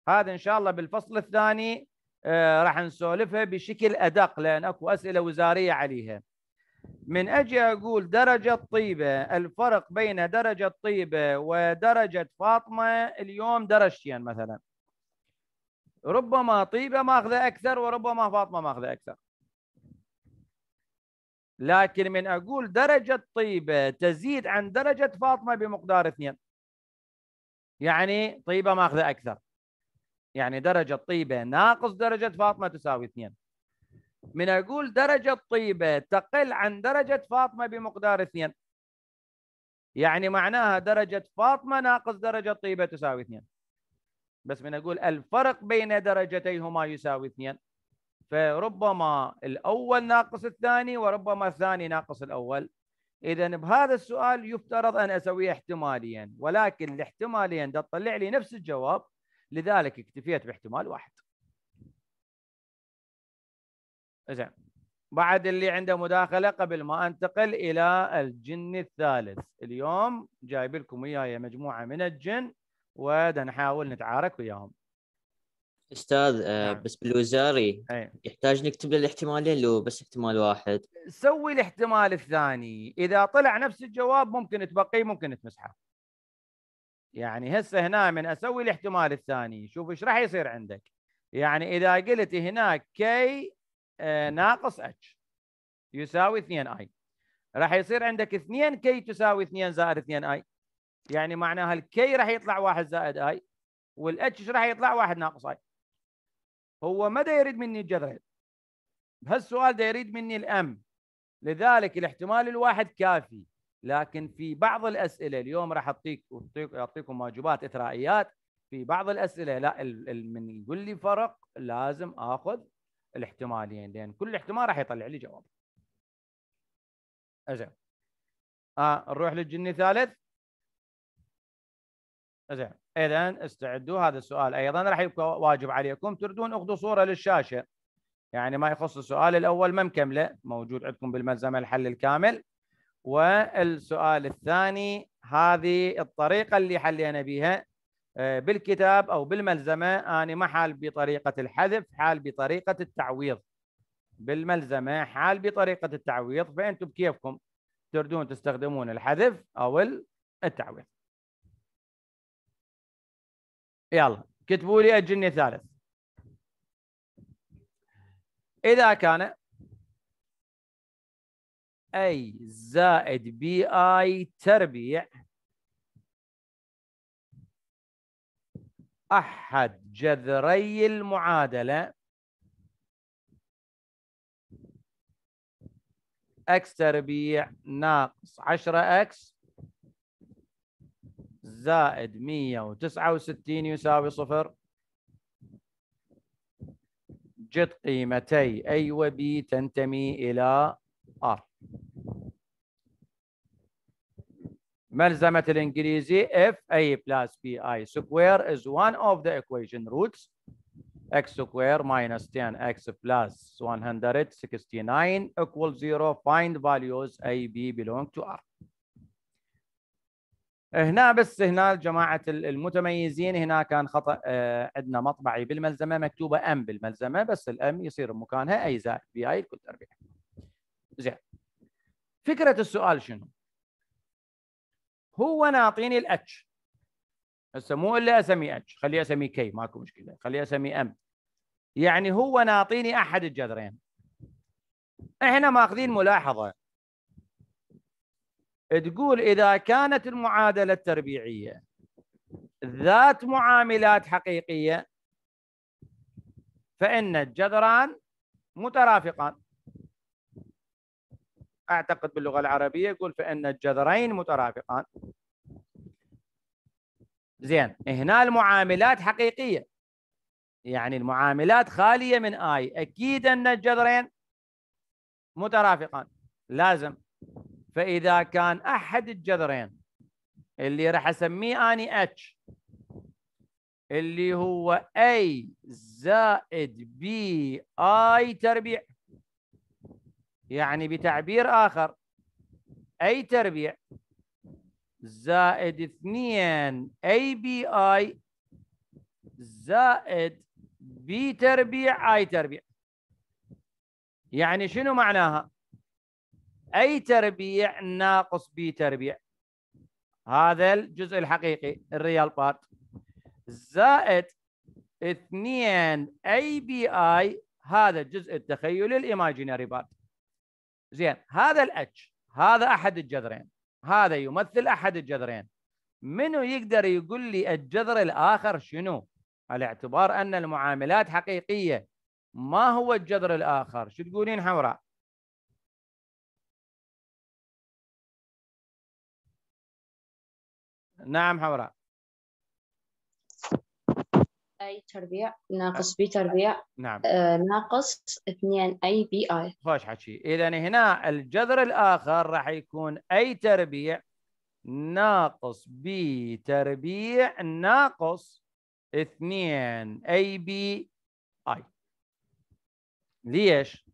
هذا ان شاء الله بالفصل الثاني آه، راح نسولفها بشكل ادق لان اكو اسئله وزاريه عليها من اجي اقول درجه طيبه الفرق بين درجه طيبه ودرجه فاطمه اليوم درجتين مثلا ربما طيبه ماخذه اكثر وربما فاطمه ماخذه اكثر لكن من اقول درجه طيبه تزيد عن درجه فاطمه بمقدار اثنين يعني طيبه ماخذه اكثر يعني درجة طيبة ناقص درجة فاطمة تساوي اثنين من أقول درجة طيبة تقل عن درجة فاطمة بمقدار اثنين يعني معناها درجة فاطمة ناقص درجة طيبة تساوي اثنين بس من أقول الفرق بين درجتيهما يساوي اثنين فربما الأول ناقص الثاني وربما الثاني ناقص الأول إذا بهذا السؤال يفترض أن أسويه احتماليا ولكن الاحتماليا ده تطلع لي نفس الجواب لذلك اكتفيت باحتمال واحد زين بعد اللي عنده مداخله قبل ما انتقل الى الجن الثالث اليوم جايب لكم وياي مجموعه من الجن نحاول نتعارك وياهم استاذ آه، نعم. بس بالوزاري يحتاج نكتب الاحتمالين لو بس احتمال واحد سوي الاحتمال الثاني اذا طلع نفس الجواب ممكن تبقيه ممكن تمسحه يعني هسه هنا من اسوي الاحتمال الثاني شوف ايش راح يصير عندك يعني اذا قلت هناك كي آه، ناقص اتش يساوي 2 اي راح يصير عندك 2 كي تساوي 2 زائد 2 اي يعني معناها الكي راح يطلع 1 زائد اي والاتش راح يطلع 1 ناقص اي هو ماذا يريد مني الجذر بهالسؤال ده يريد مني الام لذلك الاحتمال الواحد كافي لكن في بعض الاسئله اليوم راح اعطيك اعطيكم واجبات اثرائيات في بعض الاسئله لا من يقول لي فرق لازم اخذ الاحتمالين لان كل احتمال راح يطلع لي جواب. زين. آه نروح للجني الثالث. زين اذا استعدوا هذا السؤال ايضا راح يبقى واجب عليكم تردون اخذوا صوره للشاشه. يعني ما يخص السؤال الاول ما مكمله موجود عندكم بالملزمه الحل الكامل. والسؤال الثاني هذه الطريقة اللي حلينا بها آه، بالكتاب أو بالملزمة أنا ما حال بطريقة الحذف حال بطريقة التعويض بالملزمة حال بطريقة التعويض فأنتم بكيفكم تردون تستخدمون الحذف أو التعويض يلا كتبوا لي الجني الثالث إذا كان اي زائد بي اي تربيع احد جذري المعادله اكس تربيع ناقص 10 اكس زائد 169 يساوي صفر جد قيمتي اي وبي تنتمي الى ار ملزمة الإنجليزي if A plus BI square is one of the equation roots x square minus 10x plus 169 equals 0 find values A, B belong to R هنا بس هنا جماعة المتميزين هنا كان خطأ آه، عندنا مطبعي بالملزمة مكتوبة M بالملزمة بس الأم يصير مكانها أي زائد بي أي الكل تربيع زين فكرة السؤال شنو؟ هو انا اعطيني الاتش هسه مو الا اسمي اتش خليه اسمي كي ماكو مشكله خليه اسمي ام يعني هو ناطيني احد الجذرين احنا ماخذين ملاحظه تقول اذا كانت المعادله التربيعيه ذات معاملات حقيقيه فان الجذران مترافقان أعتقد باللغة العربية يقول فإن الجذرين مترافقان زين هنا المعاملات حقيقية يعني المعاملات خالية من آي أكيد أن الجذرين مترافقان لازم فإذا كان أحد الجذرين اللي راح أسميه أني اتش اللي هو اي زائد بي آي تربيع يعني بتعبير آخر أي تربيع زائد 2 اي بي اي زائد بي تربيع اي تربيع يعني شنو معناها اي تربيع ناقص بي تربيع هذا الجزء الحقيقي الريال بارت زائد 2 اي بي اي هذا الجزء التخيلي الايماجينري بارت زين هذا الاتش هذا احد الجذرين هذا يمثل احد الجذرين منو يقدر يقول لي الجذر الاخر شنو على اعتبار ان المعاملات حقيقيه ما هو الجذر الاخر شو تقولين حوراء نعم حوراء اي تربيع ناقص بي تربيع نعم آه، ناقص 2 اي بي اي خوش حكي اذا هنا الجذر الاخر راح يكون اي تربيع ناقص بي تربيع ناقص 2 اي بي اي ليش؟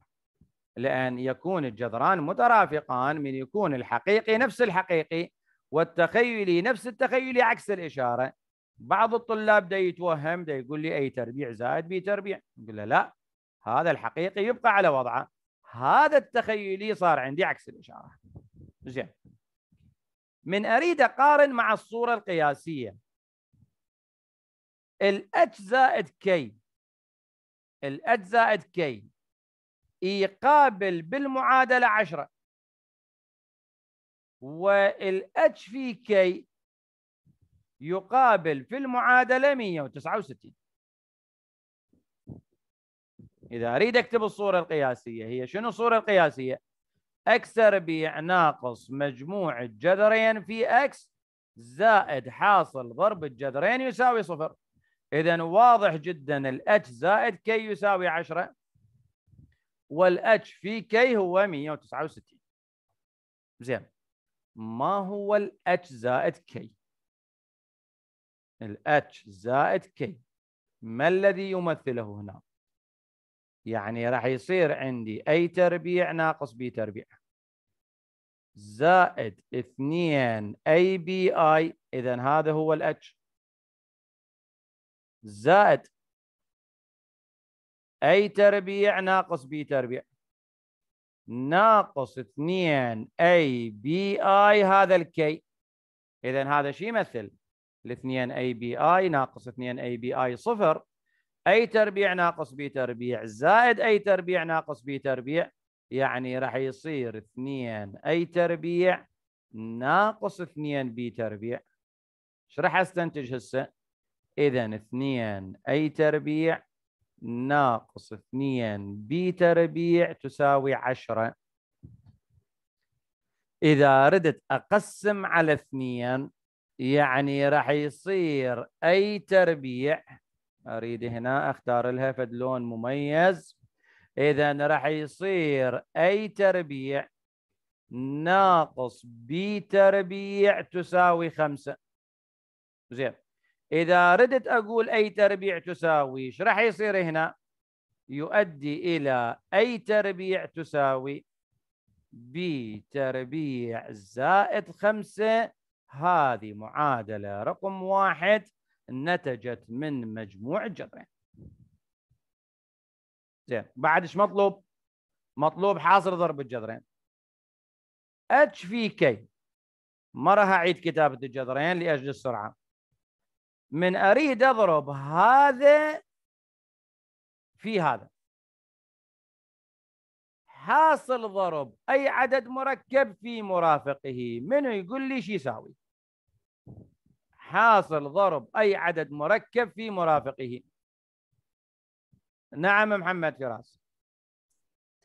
لأن يكون الجذران مترافقان من يكون الحقيقي نفس الحقيقي والتخيلي نفس التخيلي عكس الإشارة بعض الطلاب ده يتوهم ده يقول لي اي تربيع زائد بي تربيع نقول له لا هذا الحقيقي يبقى على وضعه هذا التخيلي صار عندي عكس الاشاره زين من اريد اقارن مع الصوره القياسيه الاتش زائد كي الاتش زائد كي يقابل بالمعادله 10 والاتش في كي يقابل في المعادلة 169 إذا أريد أكتب الصورة القياسية هي شنو الصورة القياسية؟ اكس تربيع ناقص مجموع الجذرين في اكس زائد حاصل ضرب الجذرين يساوي صفر اذا واضح جدا الاتش زائد كي يساوي 10 والاتش في كي هو 169 زين ما هو الاتش زائد كي الاتش زائد كي ما الذي يمثله هنا يعني راح يصير عندي اي تربيع ناقص بي تربيع زائد 2 اي بي اي اذا هذا هو الاتش زائد اي تربيع ناقص بي تربيع ناقص 2 اي بي اي هذا الكي اذا هذا شيء يمثل ال 2 اي بي اي ناقص 2 اي بي اي صفر اي تربيع ناقص بي تربيع زائد اي تربيع ناقص بي تربيع يعني راح يصير 2 اي تربيع ناقص 2 بي تربيع ايش راح استنتج هسه اذا 2 اي تربيع ناقص 2 بي تربيع تساوي 10 اذا ردت اقسم على 2 يعني راح يصير اي تربيع اريد هنا اختار لها فد لون مميز اذا راح يصير اي تربيع ناقص بي تربيع تساوي خمسة زين إذا ردت أقول أي تربيع تساوي إيش راح يصير هنا يؤدي إلى أي تربيع تساوي بي تربيع زائد خمسة هذه معادلة رقم واحد نتجت من مجموع الجذرين زين بعد ايش مطلوب؟ مطلوب حاصل ضرب الجذرين اتش في كي ما راح اعيد كتابة الجذرين لاجل السرعة من اريد اضرب هذا في هذا حاصل ضرب اي عدد مركب في مرافقه منو يقول لي شو يساوي حاصل ضرب أي عدد مركب في مرافقه نعم محمد فراس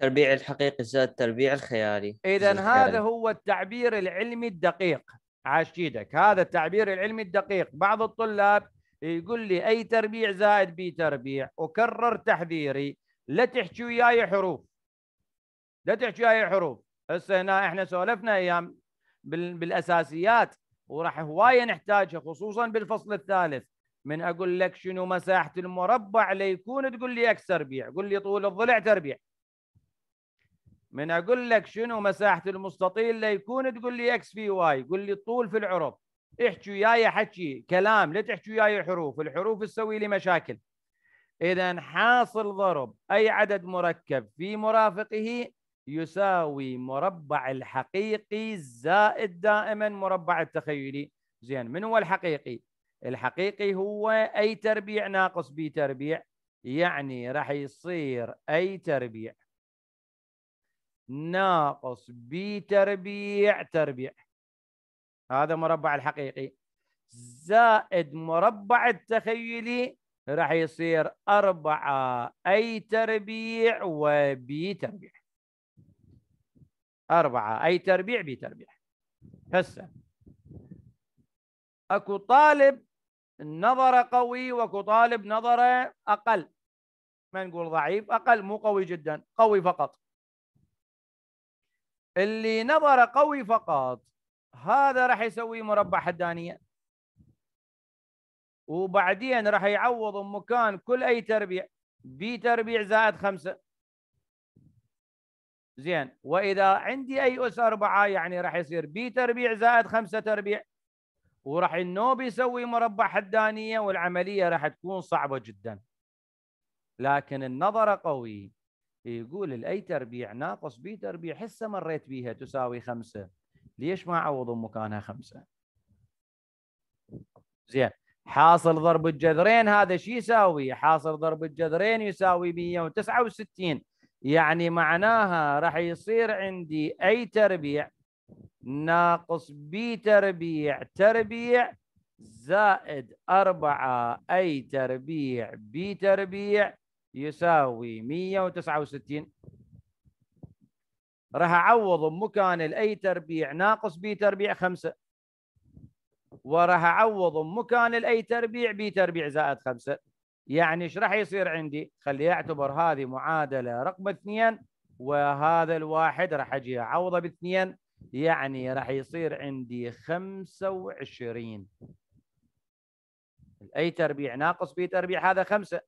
تربيع الحقيقي زائد تربيع الخيالي إذا هذا هو التعبير العلمي الدقيق عشيدك ايدك هذا التعبير العلمي الدقيق بعض الطلاب يقول لي اي تربيع زائد بي تربيع وكرر تحذيري لا تحكي وياي حروف لا تحكي وياي حروف هسه هنا احنا سولفنا ايام بالاساسيات وراح هوايه نحتاجها خصوصا بالفصل الثالث من اقول لك شنو مساحه المربع ليكون تقول لي اكس تربيع قول لي طول الضلع تربيع من اقول لك شنو مساحه المستطيل ليكون تقول لي اكس في واي قول لي الطول في العرض احكي وياي حكي كلام لا تحكي وياي حروف الحروف تسوي لي مشاكل اذا حاصل ضرب اي عدد مركب في مرافقه يساوي مربع الحقيقي زائد دائما مربع التخيلي زين من هو الحقيقي الحقيقي هو اي تربيع ناقص بي تربيع يعني راح يصير اي تربيع ناقص بي تربيع تربيع هذا مربع الحقيقي زائد مربع التخيلي راح يصير أربعة أي تربيع وبي تربيع أربعة أي تربيع بتربيع هسه أكو طالب نظرة قوي وأكو طالب نظرة أقل ما نقول ضعيف أقل مو قوي جدا قوي فقط اللي نظرة قوي فقط هذا راح يسوي مربع حدانية وبعدين راح يعوض مكان كل أي تربيع بتربيع زائد خمسة زين واذا عندي اي اس اربعه يعني راح يصير بي تربيع زائد خمسه تربيع وراح النوب يسوي مربع حدانيه والعمليه راح تكون صعبه جدا لكن النظر قوي يقول الاي تربيع ناقص بي تربيع حسه مريت بيها تساوي خمسه ليش ما اعوض مكانها خمسه؟ زين حاصل ضرب الجذرين هذا شو يساوي؟ حاصل ضرب الجذرين يساوي 169 يعني معناها راح يصير عندي أي تربيع ناقص بي تربيع تربيع زائد أربعة أي تربيع بي تربيع يساوي 169 راح أعوض مكان الأي تربيع ناقص بي تربيع خمسة وراح أعوض مكان الأي تربيع بي تربيع زائد خمسة يعني ايش راح يصير عندي؟ خليه يعتبر هذه معادله رقم اثنين وهذا الواحد راح اجي اعوضه باثنين يعني راح يصير عندي 25 اي تربيع ناقص في تربيع هذا خمسه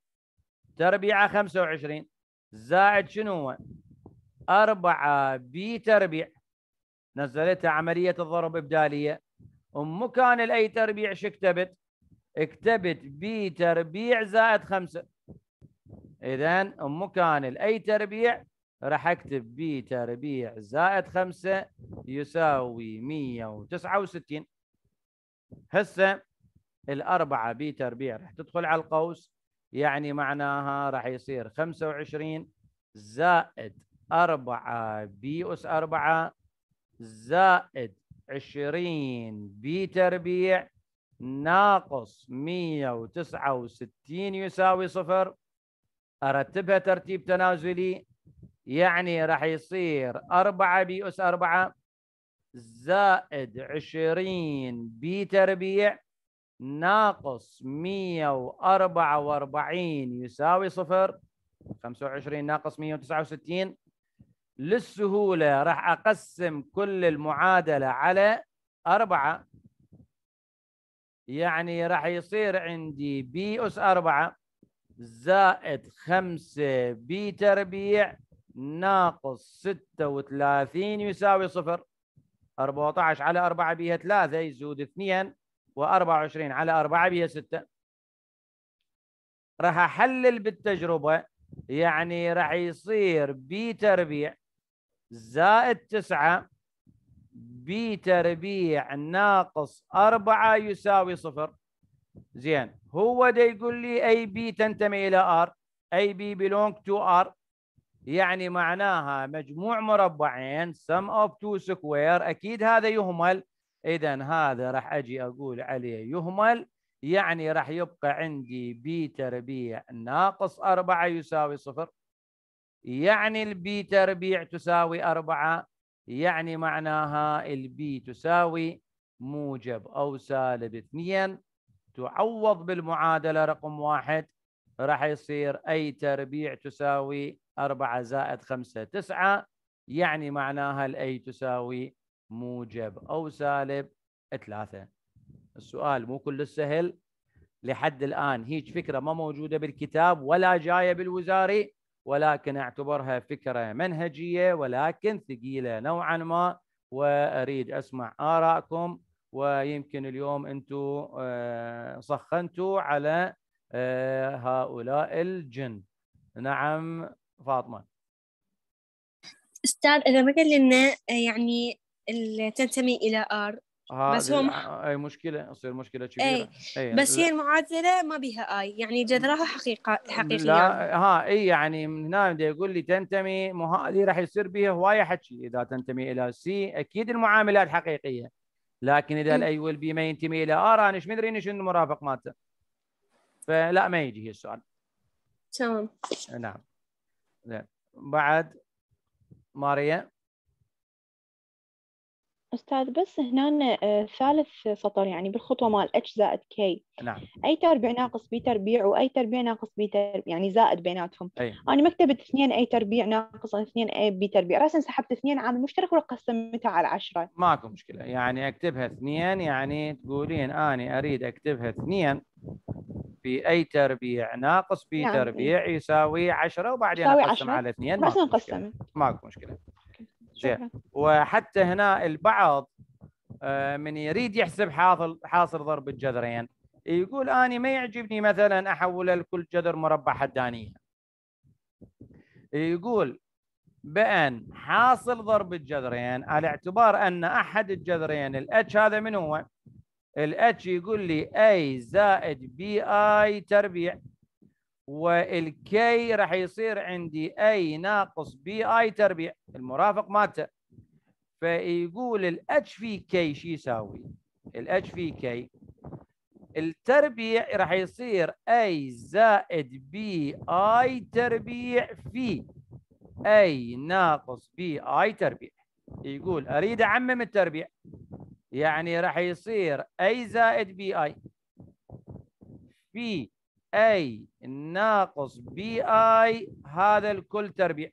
تربيعه 25 زائد شنو هو؟ 4 بي تربيع نزلتها عمليه الضرب ابداليه ومكان الاي تربيع شو كتبت؟ اكتبت بي تربيع زائد خمسة إذا مكان الأي تربيع راح أكتب بي تربيع زائد خمسة يساوي 169 هسه الأربعة بي تربيع راح تدخل على القوس يعني معناها راح يصير 25 زائد 4 بي أس 4 زائد 20 بي تربيع ناقص 169 يساوي صفر أرتبها ترتيب تنازلي يعني راح يصير 4 بي أس 4 زائد 20 بي تربيع ناقص 144 يساوي صفر 25 ناقص 169 للسهولة راح أقسم كل المعادلة على 4 يعني راح يصير عندي بي أس 4 زائد 5 بي تربيع ناقص 36 يساوي صفر 14 على 4 بيها 3 يزود 2 و24 على 4 بيها 6 راح أحلل بالتجربة يعني راح يصير بي تربيع زائد 9 تربيع ناقص أربعة يساوي صفر زين هو ده يقول لي اي بي تنتمي الى ار اي بي بيلونج تو ار يعني معناها مجموع مربعين سم اوف تو سكوير اكيد هذا يهمل اذا هذا راح اجي اقول عليه يهمل يعني راح يبقى عندي بي تربيع ناقص 4 يساوي صفر يعني البي تربيع تساوي 4 يعني معناها البي تساوي موجب أو سالب اثنين تعوض بالمعادلة رقم واحد راح يصير أي تربيع تساوي أربعة زائد خمسة تسعة يعني معناها الأي تساوي موجب أو سالب ثلاثة السؤال مو كل السهل لحد الآن هيج فكرة ما موجودة بالكتاب ولا جاية بالوزاري ولكن اعتبرها فكره منهجيه ولكن ثقيله نوعا ما واريد اسمع ارائكم ويمكن اليوم انتم آه، سخنتوا على آه، هؤلاء الجن نعم فاطمه استاذ اذا ما قال لنا يعني تنتمي الى ار آه، بس هو آه، آه، اي مشكله تصير مشكله كبيره أي. أي. بس لا. هي المعادله ما بيها اي يعني جذرها حقيقه حقيقيه لا ها اي يعني من هنا بدي اقول لي تنتمي مو هذه راح يصير بها هوايه حكي اذا تنتمي الى سي اكيد المعاملات حقيقيه لكن اذا الاي والبي ما ينتمي الى ار انا ايش مدري شنو المرافق مالته فلا ما يجي هي السؤال تمام نعم زين بعد ماريا أستاذ بس هنا آه، ثالث سطر يعني بالخطوة مال اتش زائد كي نعم أي تربيع ناقص بي تربيع وأي تربيع ناقص بي تربيع يعني زائد بيناتهم أي. أنا مكتبة اثنين أي تربيع ناقص اثنين أي بي تربيع رأسا سحبت اثنين عامل مشترك وقسمتها على 10 ماكو مشكلة يعني أكتبها اثنين يعني تقولين أنا أريد أكتبها اثنين في نعم، اي تربيع ناقص بي نعم. تربيع يساوي 10 وبعدين اقسم على اثنين بس مشكله ماكو مشكله زين وحتى هنا البعض آه، من يريد يحسب حاصل حاصل ضرب الجذرين يقول اني ما يعجبني مثلا احول لكل جذر مربع حدانيه يقول بان حاصل ضرب الجذرين على اعتبار ان احد الجذرين الاتش هذا من هو؟ الاتش يقول لي اي زائد بي اي تربيع والكي راح يصير عندي اي ناقص بي اي تربيع المرافق مالته فيقول الاتش في كي شو يساوي؟ الاتش في كي التربيع راح يصير اي زائد بي اي تربيع في اي ناقص بي اي تربيع يقول اريد اعمم التربيع يعني راح يصير اي زائد بي اي في اي ناقص بي اي هذا الكل تربيع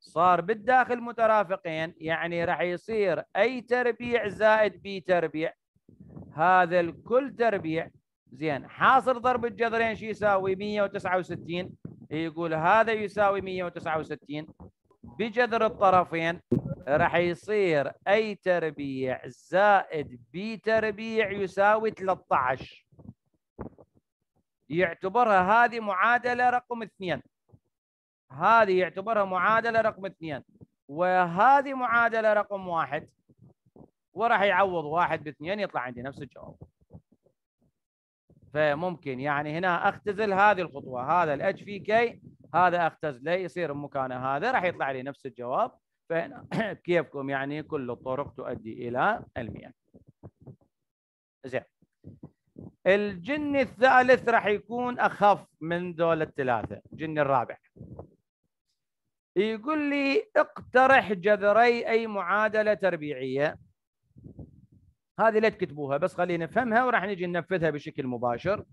صار بالداخل مترافقين يعني راح يصير اي تربيع زائد بي تربيع هذا الكل تربيع زين حاصل ضرب الجذرين شو يساوي 169 يقول هذا يساوي 169 بجذر الطرفين راح يصير اي تربيع زائد بي تربيع يساوي 13 يعتبرها هذه معادله رقم اثنين هذه يعتبرها معادله رقم اثنين وهذه معادله رقم واحد وراح يعوض واحد باثنين يطلع عندي نفس الجواب فممكن يعني هنا اختزل هذه الخطوه هذا الاتش في كي هذا اختزله يصير مكانه هذا راح يطلع لي نفس الجواب فهنا كيفكم يعني كل الطرق تؤدي الى المئه زين الجن الثالث راح يكون اخف من ذول الثلاثه الجن الرابع يقول لي اقترح جذري اي معادله تربيعيه هذه لا تكتبوها بس خلينا نفهمها وراح نجي ننفذها بشكل مباشر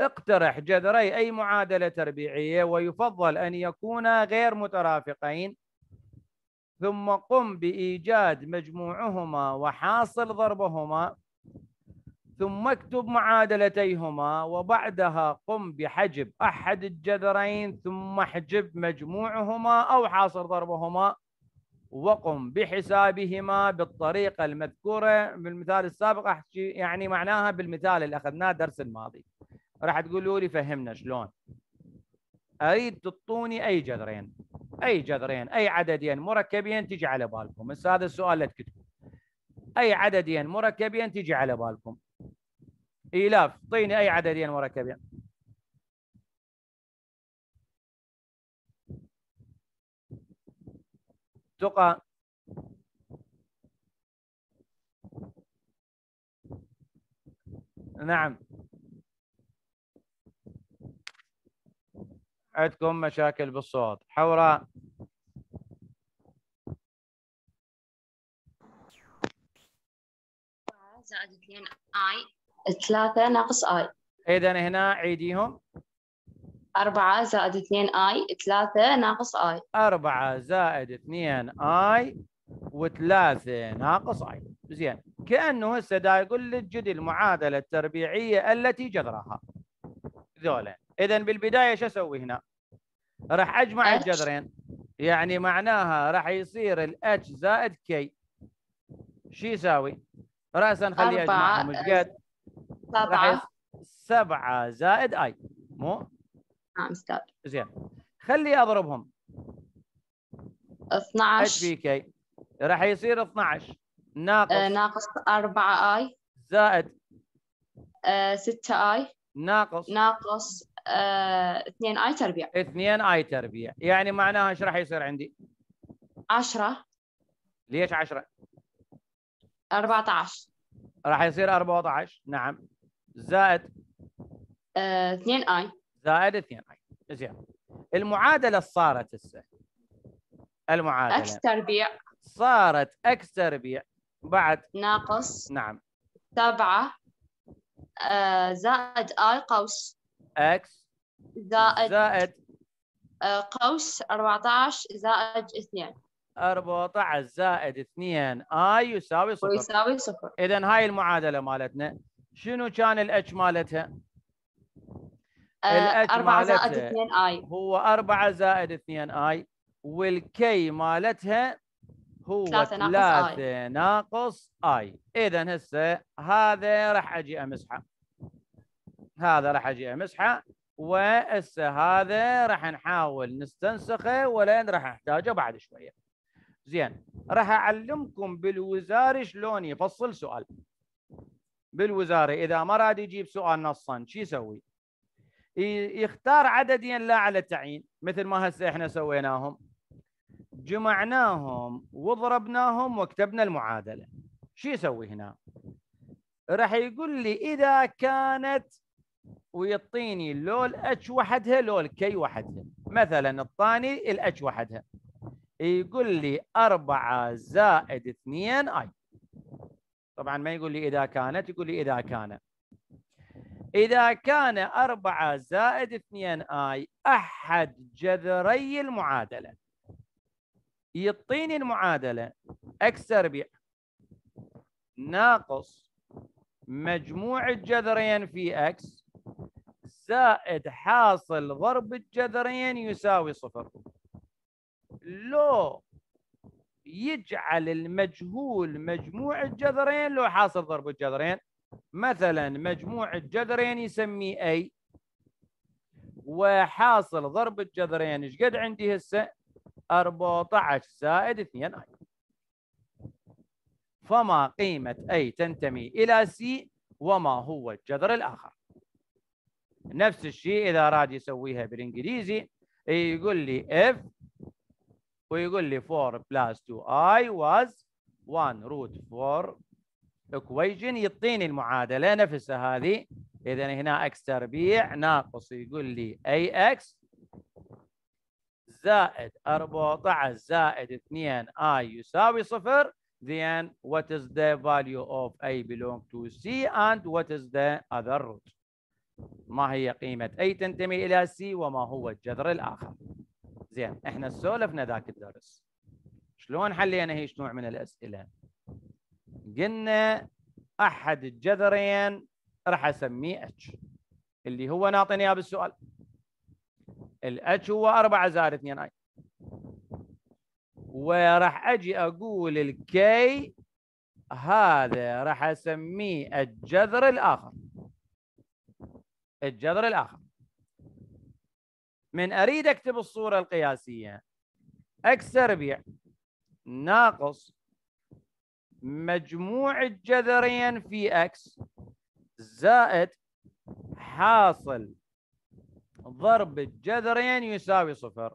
اقترح جذري اي معادله تربيعيه ويفضل ان يكونا غير مترافقين ثم قم بايجاد مجموعهما وحاصل ضربهما ثم اكتب معادلتيهما وبعدها قم بحجب أحد الجذرين ثم احجب مجموعهما أو حاصر ضربهما وقم بحسابهما بالطريقة المذكورة بالمثال السابق أحكي يعني معناها بالمثال اللي أخذناه درس الماضي راح تقولوا لي فهمنا شلون أريد تعطوني أي جذرين أي جذرين أي عددين مركبين تجي على بالكم هسه هذا السؤال اللي تكتبوه أي عددين مركبين تجي على بالكم إيلاف طيني أي عددين مركبين تقى نعم عندكم مشاكل بالصوت حوراء زائد 2 اي 3 ناقص اي اذا هنا عيديهم 4 زائد 2 اي 3 ناقص اي 4 زائد 2 اي و3 ناقص اي زين كانه هسه دا يقول لك جدي المعادله التربيعيه التي جذرها ذولا اذا بالبدايه شو اسوي هنا؟ راح اجمع الجذرين يعني معناها راح يصير الاتش زائد كي شو يساوي؟ راسا خليها اجمعهم ايش قد؟ سبعة سبعة زائد اي مو؟ نعم استاذ زين خلي اضربهم 12 بي كي راح يصير 12 ناقص آه ناقص 4 اي زائد 6 آه اي ناقص ناقص 2 آه اي تربيع 2 اي تربيع يعني معناها ايش راح يصير عندي؟ 10 ليش 10 14 راح يصير 14 نعم زائد آه، اثنين اي زائد اثنين اي زين المعادله صارت هسه المعادله اكس تربيع صارت اكس تربيع بعد ناقص نعم 7 آه زائد اي قوس اكس زائد زائد آه، قوس 14 زائد 2 14 زائد 2 اي يساوي صفر يساوي صفر اذا هاي المعادله مالتنا شنو كان الاتش مالتها؟ آه، الاتش 4 زائد 2 اي هو 4 زائد 2 اي والكي مالتها هو 3 ناقص اي ناقص اي اذا هسه هذا راح اجي امسحه هذا راح اجي امسحه وهسه هذا راح نحاول نستنسخه ولين راح احتاجه بعد شويه زين راح اعلمكم بالوزاره شلون يفصل سؤال بالوزاره اذا ما راد يجيب سؤال نصا شو يسوي؟ يختار عدديا لا على التعيين مثل ما هسه احنا سويناهم جمعناهم وضربناهم وكتبنا المعادله شو يسوي هنا؟ راح يقول لي اذا كانت ويعطيني لول اتش وحدها لول كي وحدها مثلا الطاني الاتش وحدها يقول لي 4 زائد 2 اي طبعا ما يقول لي إذا كانت يقول لي إذا كان إذا كان 4 زائد 2 آي أحد جذري المعادلة يعطيني المعادلة X تربيع ناقص مجموع الجذرين في X زائد حاصل ضرب الجذرين يساوي صفر لو يجعل المجهول مجموع الجذرين لو حاصل ضرب الجذرين مثلا مجموع الجذرين يسميه اي وحاصل ضرب الجذرين ايش قد عندي هسه 14 زائد 2 اي فما قيمة اي تنتمي الى سي وما هو الجذر الاخر نفس الشيء اذا اراد يسويها بالانجليزي يقول لي اف ويقول لي 4 بلس 2i was 1 root 4 equation يعطيني المعادله نفسها هذه اذا هنا x تربيع ناقص يقول لي اي اكس زائد 14 زائد 2i يساوي صفر then what is the value of a belong to c and what is the other root ما هي قيمة أي تنتمي إلى C وما هو الجذر الآخر زين احنا سولفنا ذاك الدرس شلون حلينا هيش نوع من الاسئله قلنا احد الجذرين راح اسميه اتش اللي هو ناطيني اياه بالسؤال الاتش هو 4 زائد 2 اي وراح اجي اقول الكي هذا راح اسميه الجذر الاخر الجذر الاخر من اريد اكتب الصوره القياسيه اكس تربيع ناقص مجموع الجذرين في اكس زائد حاصل ضرب الجذرين يساوي صفر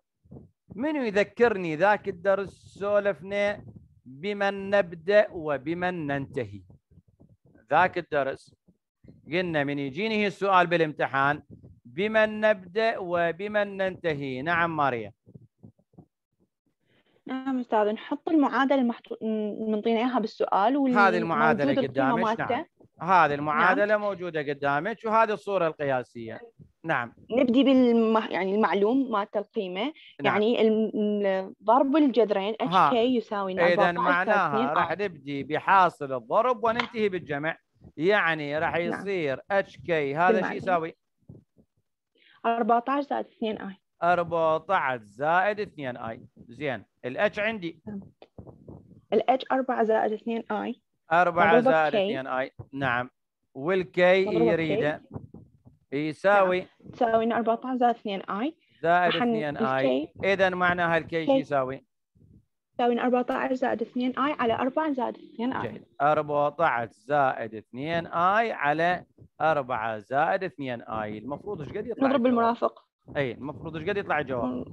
من يذكرني ذاك الدرس سولفنا بمن نبدأ وبمن ننتهي ذاك الدرس قلنا من يجيني السؤال بالامتحان بمن نبدأ وبمن ننتهي نعم ماريا نعم استاذ نحط المعادله المنطينة اياها بالسؤال واللي هذه المعادله قدامك نعم هذه نعم. المعادله نعم. موجوده قدامك وهذه الصوره القياسيه نعم نبدي بالم... يعني المعلوم مالت القيمه نعم. يعني ضرب الجذرين اتش كي يساوي اذا معناها راح نبدي بحاصل الضرب وننتهي بالجمع يعني راح نعم. يصير اتش نعم. كي هذا شو يساوي 14 زائد 2 اي 14 زائد 2 اي زين الاتش عندي الاتش 4 زائد 2 اي 4 زائد 2 اي نعم والكي يريده يساوي تساوي نعم. 14 زائد 2 اي زائد 2 اي اذا معناها الكي شو يساوي؟ تساوي 14 زائد 2 اي على 4 زائد 2 اي جيد 14 زائد 2 اي على 4 زائد 2 اي المفروض ايش قد يطلع نضرب بالمرافق اي المفروض ايش قد يطلع الجواب؟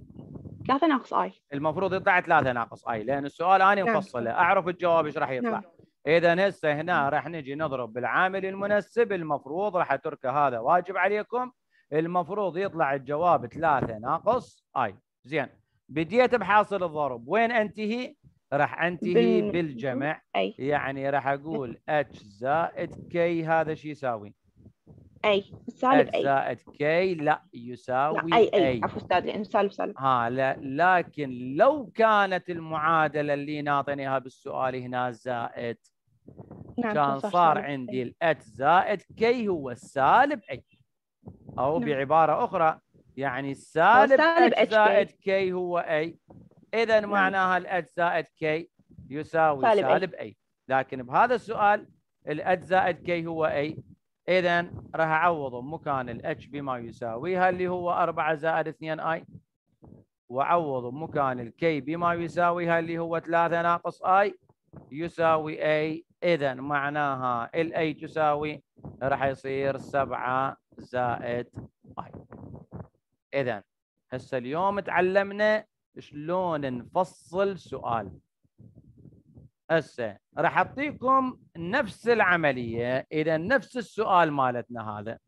3 ناقص اي المفروض يطلع 3 ناقص اي لان السؤال انا نعم. مفصله اعرف الجواب ايش راح يطلع نعم. اذا هسه هنا راح نجي نضرب بالعامل المنسب المفروض راح اتركه هذا واجب عليكم المفروض يطلع الجواب 3 ناقص اي زين بديت بحاصل الضرب وين انتهي راح انتهي بال... بالجمع أي. يعني راح اقول اتش زائد كي هذا شو يساوي اي سالب اي زائد كي لا يساوي لا اي اي عفوا استاذ لان سالب سالب ها آه، لا لكن لو كانت المعادله اللي ناطنيها بالسؤال هنا زائد نعم كان صار, صار عندي الات زائد كي هو سالب اي او نعم. بعباره اخرى يعني سالب x زائد k هو a اذا نعم. معناها الاج زائد k يساوي سالب, سالب a. لكن بهذا السؤال الاج زائد k هو a اذا راح اعوض مكان الاتش بما يساويها اللي هو 4 زائد 2 اي واعوض مكان الكي بما يساويها اللي هو 3 ناقص اي يساوي اي اذا معناها الاي تساوي راح يصير 7 زائد اي اذا هسه اليوم تعلمنا شلون نفصل سؤال هسه راح اعطيكم نفس العمليه اذا نفس السؤال مالتنا هذا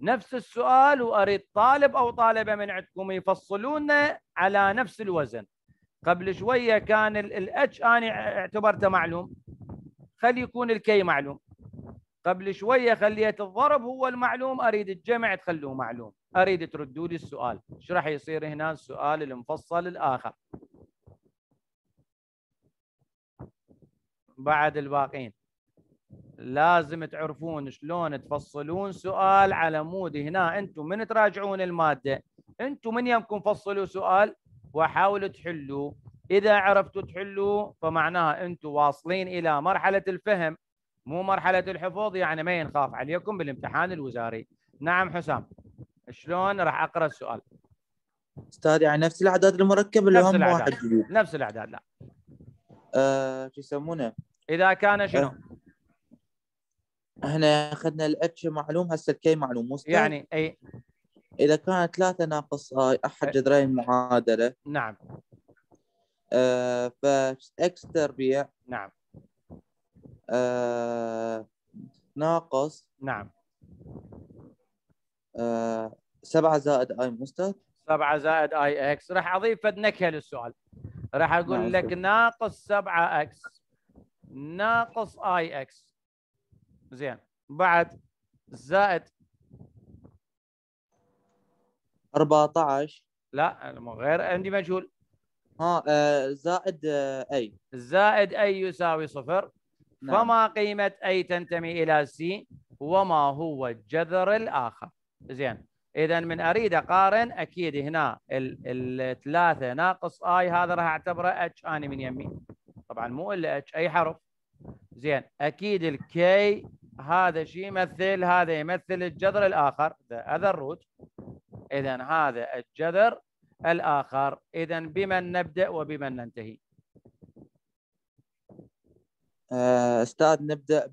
نفس السؤال واريد طالب او طالبه من عندكم يفصلون على نفس الوزن قبل شويه كان الاتش انا اعتبرته معلوم خلي يكون الكي معلوم قبل شويه خليت الضرب هو المعلوم اريد الجمع تخلوه معلوم اريد تردوا لي السؤال ايش راح يصير هنا السؤال المفصل الاخر بعد الباقين لازم تعرفون شلون تفصلون سؤال على مود هنا انتم من تراجعون الماده انتم من يمكن فصلوا سؤال وحاولوا تحلوا اذا عرفتوا تحلوا فمعناها انتم واصلين الى مرحله الفهم مو مرحلة الحفظ يعني ما ينخاف عليكم بالامتحان الوزاري نعم حسام شلون راح أقرأ السؤال أستاذ يعني نفس الأعداد المركبة اللي هم واحد جديد نفس الأعداد لا أه شو يسمونه إذا كان آه، شنو احنا اخذنا الاتش معلوم هسه الكي معلوم مو يعني اي اذا كان ثلاثه ناقص آه، اي احد جذرين معادله نعم آه فاكس تربيع نعم آه ناقص نعم آه 7 زائد اي مستر 7 زائد اي اكس راح اضيف نكهه للسؤال راح اقول نعم. لك ناقص 7 اكس ناقص اي اكس زين بعد زائد 14 لا غير عندي مجهول ها آه زائد آه اي زائد اي يساوي صفر نعم. فما قيمة أي تنتمي إلى سي وما هو الجذر الآخر زين إذا من أريد أقارن أكيد هنا الثلاثة ناقص آي هذا راح أعتبره اتش أني من يمي طبعا مو إلا اتش أي حرف زين أكيد الكي هذا شيء يمثل هذا يمثل الجذر الآخر هذا الروت إذا هذا الجذر الآخر إذا بمن نبدأ وبمن ننتهي آه، استاذ نبدا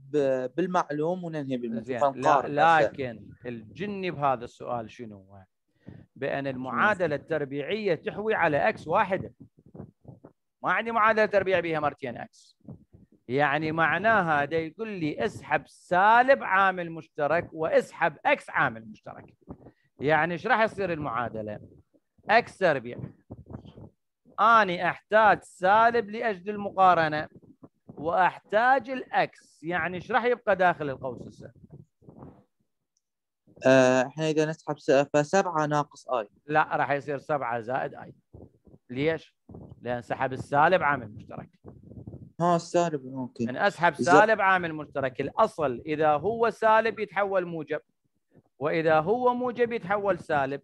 بالمعلوم وننهي بالمعلوم لكن الجني بهذا السؤال شنو هو؟ بان المعادله التربيعيه تحوي على اكس واحده ما عندي معادله تربيع بها مرتين اكس يعني معناها ده يقول لي اسحب سالب عامل مشترك واسحب اكس عامل مشترك يعني ايش راح يصير المعادله اكس تربيع اني احتاج سالب لاجل المقارنه واحتاج الاكس يعني ايش راح يبقى داخل القوس هسه؟ آه، احنا اذا نسحب فسبعه ناقص اي لا راح يصير سبعه زائد اي ليش؟ لان سحب السالب عامل مشترك ها السالب ممكن ان يعني اسحب سالب عامل مشترك الاصل اذا هو سالب يتحول موجب واذا هو موجب يتحول سالب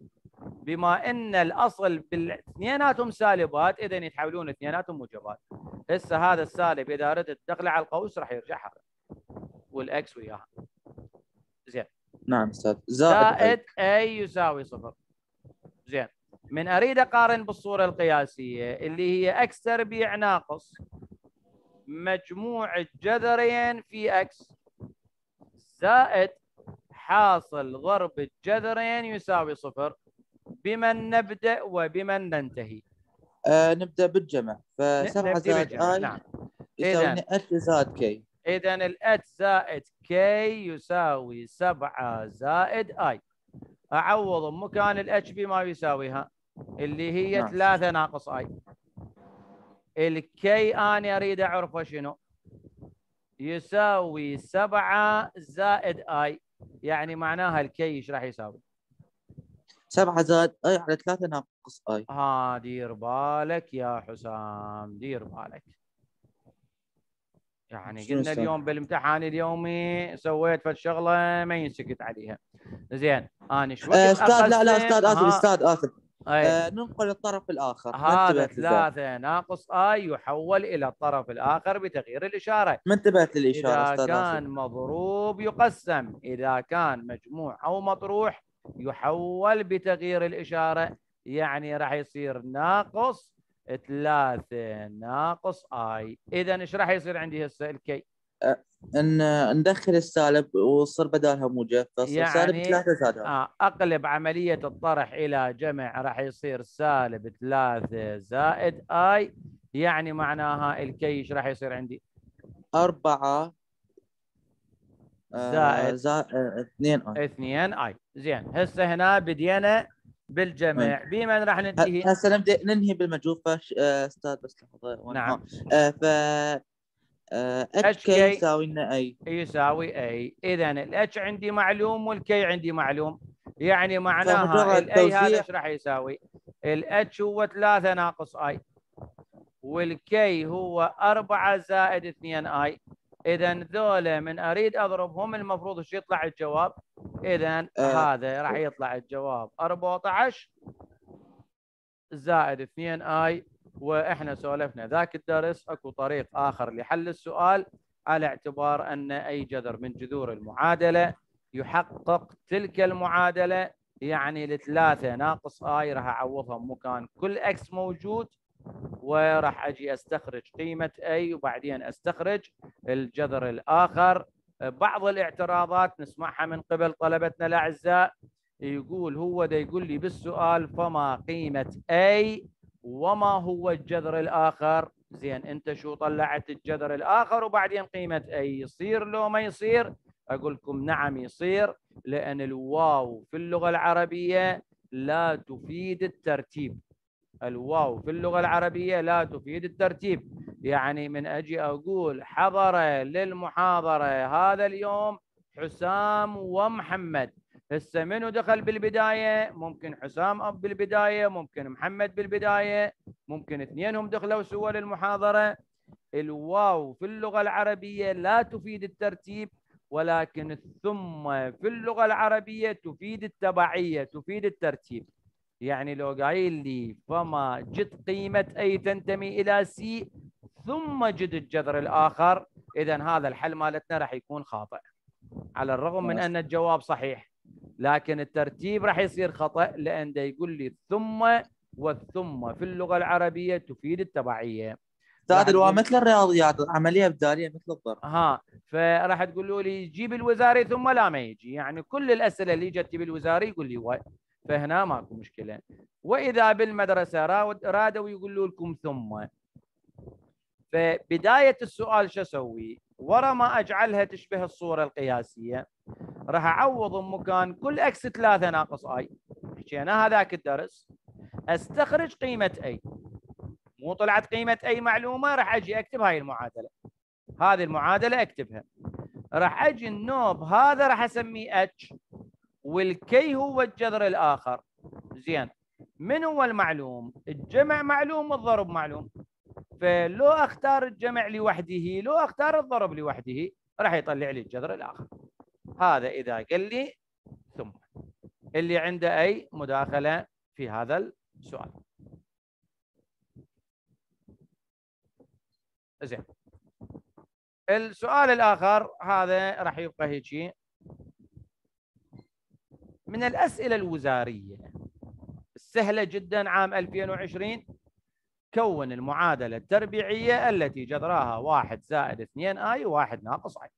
بما ان الاصل بالاثنيناتهم سالبات اذا يتحولون اثنيناتهم موجبات هسه هذا السالب اذا ردت تقلع القوس راح يرجع حرف والاكس وياها زين نعم استاذ زائد, زائد اي يساوي صفر زين من اريد اقارن بالصوره القياسيه اللي هي اكس تربيع ناقص مجموع الجذرين في اكس زائد حاصل ضرب الجذرين يساوي صفر بمن نبدا وبمن ننتهي آه نبدا بالجمع ف7 زائد اي نعم يساوي اتش زائد كي اذا الات زائد كي يساوي 7 زائد اي اعوض مكان الاتش بما يساويها اللي هي نعم. 3 ناقص اي الكي انا اريد اعرفه شنو يساوي 7 زائد اي يعني معناها الكي ايش راح يساوي 7 زاد اي على 3 ناقص اي ها دير بالك يا حسام دير بالك يعني قلنا اليوم بالامتحان اليومي سويت فالشغله ما ينسكت عليها زين انا شو آه، استاذ لا لا استاذ اسف استاذ اسف آه ننقل الطرف الاخر هذا ثلاثة ناقص اي يحول الى الطرف الاخر بتغيير الاشاره ما انتبهت للاشاره اذا استاذ كان آسف. مضروب يقسم اذا كان مجموع او مطروح يحول بتغيير الإشارة يعني راح يصير ناقص ثلاثة ناقص اي اذا ايش راح يصير عندي هسه الكي أه، ان ندخل السالب وصر بدالها موجب فصار سالب يعني ثلاثة زائد آه اقلب عملية الطرح الى جمع راح يصير سالب ثلاثة زائد اي يعني معناها الكي ايش راح يصير عندي؟ أربعة زائد آه، زائد 2 اي 2 اي زين هسه هنا بدينا بالجمع بما طيب. راح ننتهي هسه نبدا ننهي بالمجهول فش آه، استاذ بس لحظه نعم آه ف اتش آه، كي يساوي لنا اي يساوي اي اذا الاتش عندي معلوم والكي عندي معلوم يعني معناها الاي هذا ايش راح يساوي؟ الاتش هو 3 ناقص اي والكي هو 4 زائد 2 اي اذا ذولا من اريد اضربهم المفروض ايش يطلع الجواب؟ اذا آه. هذا راح يطلع الجواب 14 زائد 2 اي واحنا سولفنا ذاك الدرس اكو طريق اخر لحل السؤال على اعتبار ان اي جذر من جذور المعادله يحقق تلك المعادله يعني الثلاثه ناقص اي راح اعوضهم مكان كل اكس موجود وراح اجي استخرج قيمه اي وبعدين استخرج الجذر الاخر بعض الاعتراضات نسمعها من قبل طلبتنا الاعزاء يقول هو ده يقول لي بالسؤال فما قيمه اي وما هو الجذر الاخر زين انت شو طلعت الجذر الاخر وبعدين قيمه اي يصير لو ما يصير اقول لكم نعم يصير لان الواو في اللغه العربيه لا تفيد الترتيب الواو في اللغة العربية لا تفيد الترتيب يعني من أجي أقول حضر للمحاضرة هذا اليوم حسام ومحمد هسه منو دخل بالبداية ممكن حسام أب بالبداية ممكن محمد بالبداية ممكن اثنينهم دخلوا سوى للمحاضرة الواو في اللغة العربية لا تفيد الترتيب ولكن الثم في اللغة العربية تفيد التبعية تفيد الترتيب يعني لو قايل لي فما جد قيمة أي تنتمي إلى سي ثم جد الجذر الآخر إذا هذا الحل مالتنا راح يكون خاطئ على الرغم من أن الجواب صحيح لكن الترتيب راح يصير خطأ لأن ده يقول لي ثم والثم في اللغة العربية تفيد التبعية استاذ الوا مثل الرياضيات عمليه ابداليه مثل الضرب ها فراح تقولوا لي جيب الوزاري ثم لا ما يجي يعني كل الاسئله اللي جت بالوزاري يقول لي فهنا ماكو مشكله واذا بالمدرسه رادوا يقولوا لكم ثم فبدايه السؤال شو اسوي؟ ورا ما اجعلها تشبه الصوره القياسيه راح اعوض مكان كل اكس 3 ناقص اي حكينا هذاك الدرس استخرج قيمه اي مو طلعت قيمه اي معلومه راح اجي اكتب هاي المعادله هذه المعادله اكتبها راح اجي النوب هذا راح اسميه اتش والكي هو الجذر الاخر زين من هو المعلوم الجمع معلوم والضرب معلوم فلو اختار الجمع لوحده لو اختار الضرب لوحده راح يطلع لي الجذر الاخر هذا اذا قال لي ثم اللي عنده اي مداخله في هذا السؤال زين السؤال الاخر هذا راح يبقى هيك من الأسئلة الوزارية السهلة جدا عام 2020 كون المعادلة التربيعية التي جذراها واحد زائد 2 اي واحد ناقص اي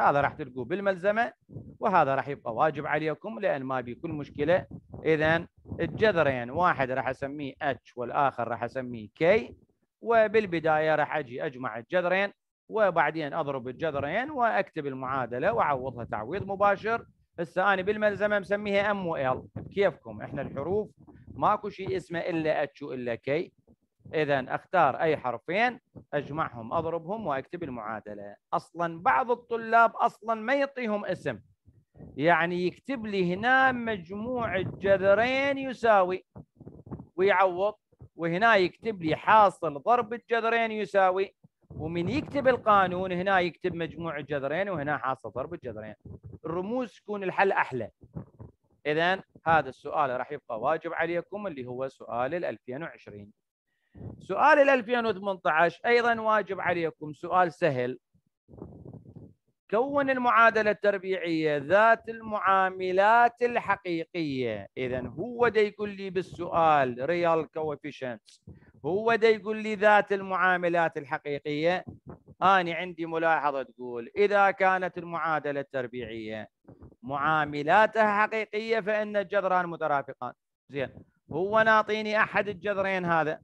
هذا راح تلقوه بالملزمة وهذا راح يبقى واجب عليكم لأن ما بيكون مشكلة إذا الجذرين واحد راح أسميه اتش والآخر راح أسميه كي وبالبداية راح أجي أجمع الجذرين وبعدين أضرب الجذرين وأكتب المعادلة وأعوضها تعويض مباشر هسه انا بالملزمه مسميها ام وال بكيفكم احنا الحروف ماكو شيء اسمه الا اتش الا كي اذا اختار اي حرفين اجمعهم اضربهم واكتب المعادله اصلا بعض الطلاب اصلا ما يعطيهم اسم يعني يكتب لي هنا مجموع الجذرين يساوي ويعوض وهنا يكتب لي حاصل ضرب الجذرين يساوي ومن يكتب القانون هنا يكتب مجموع الجذرين وهنا حاصل ضرب الجذرين الرموز تكون الحل احلى اذا هذا السؤال راح يبقى واجب عليكم اللي هو سؤال ال 2020 سؤال ال 2018 ايضا واجب عليكم سؤال سهل كون المعادله التربيعيه ذات المعاملات الحقيقيه اذا هو دا يقول لي بالسؤال ريال كوفيشنت هو ده يقول لي ذات المعاملات الحقيقية أنا عندي ملاحظة تقول إذا كانت المعادلة التربيعية معاملاتها حقيقية فإن الجذران مترافقان زين هو ناطيني أحد الجذرين هذا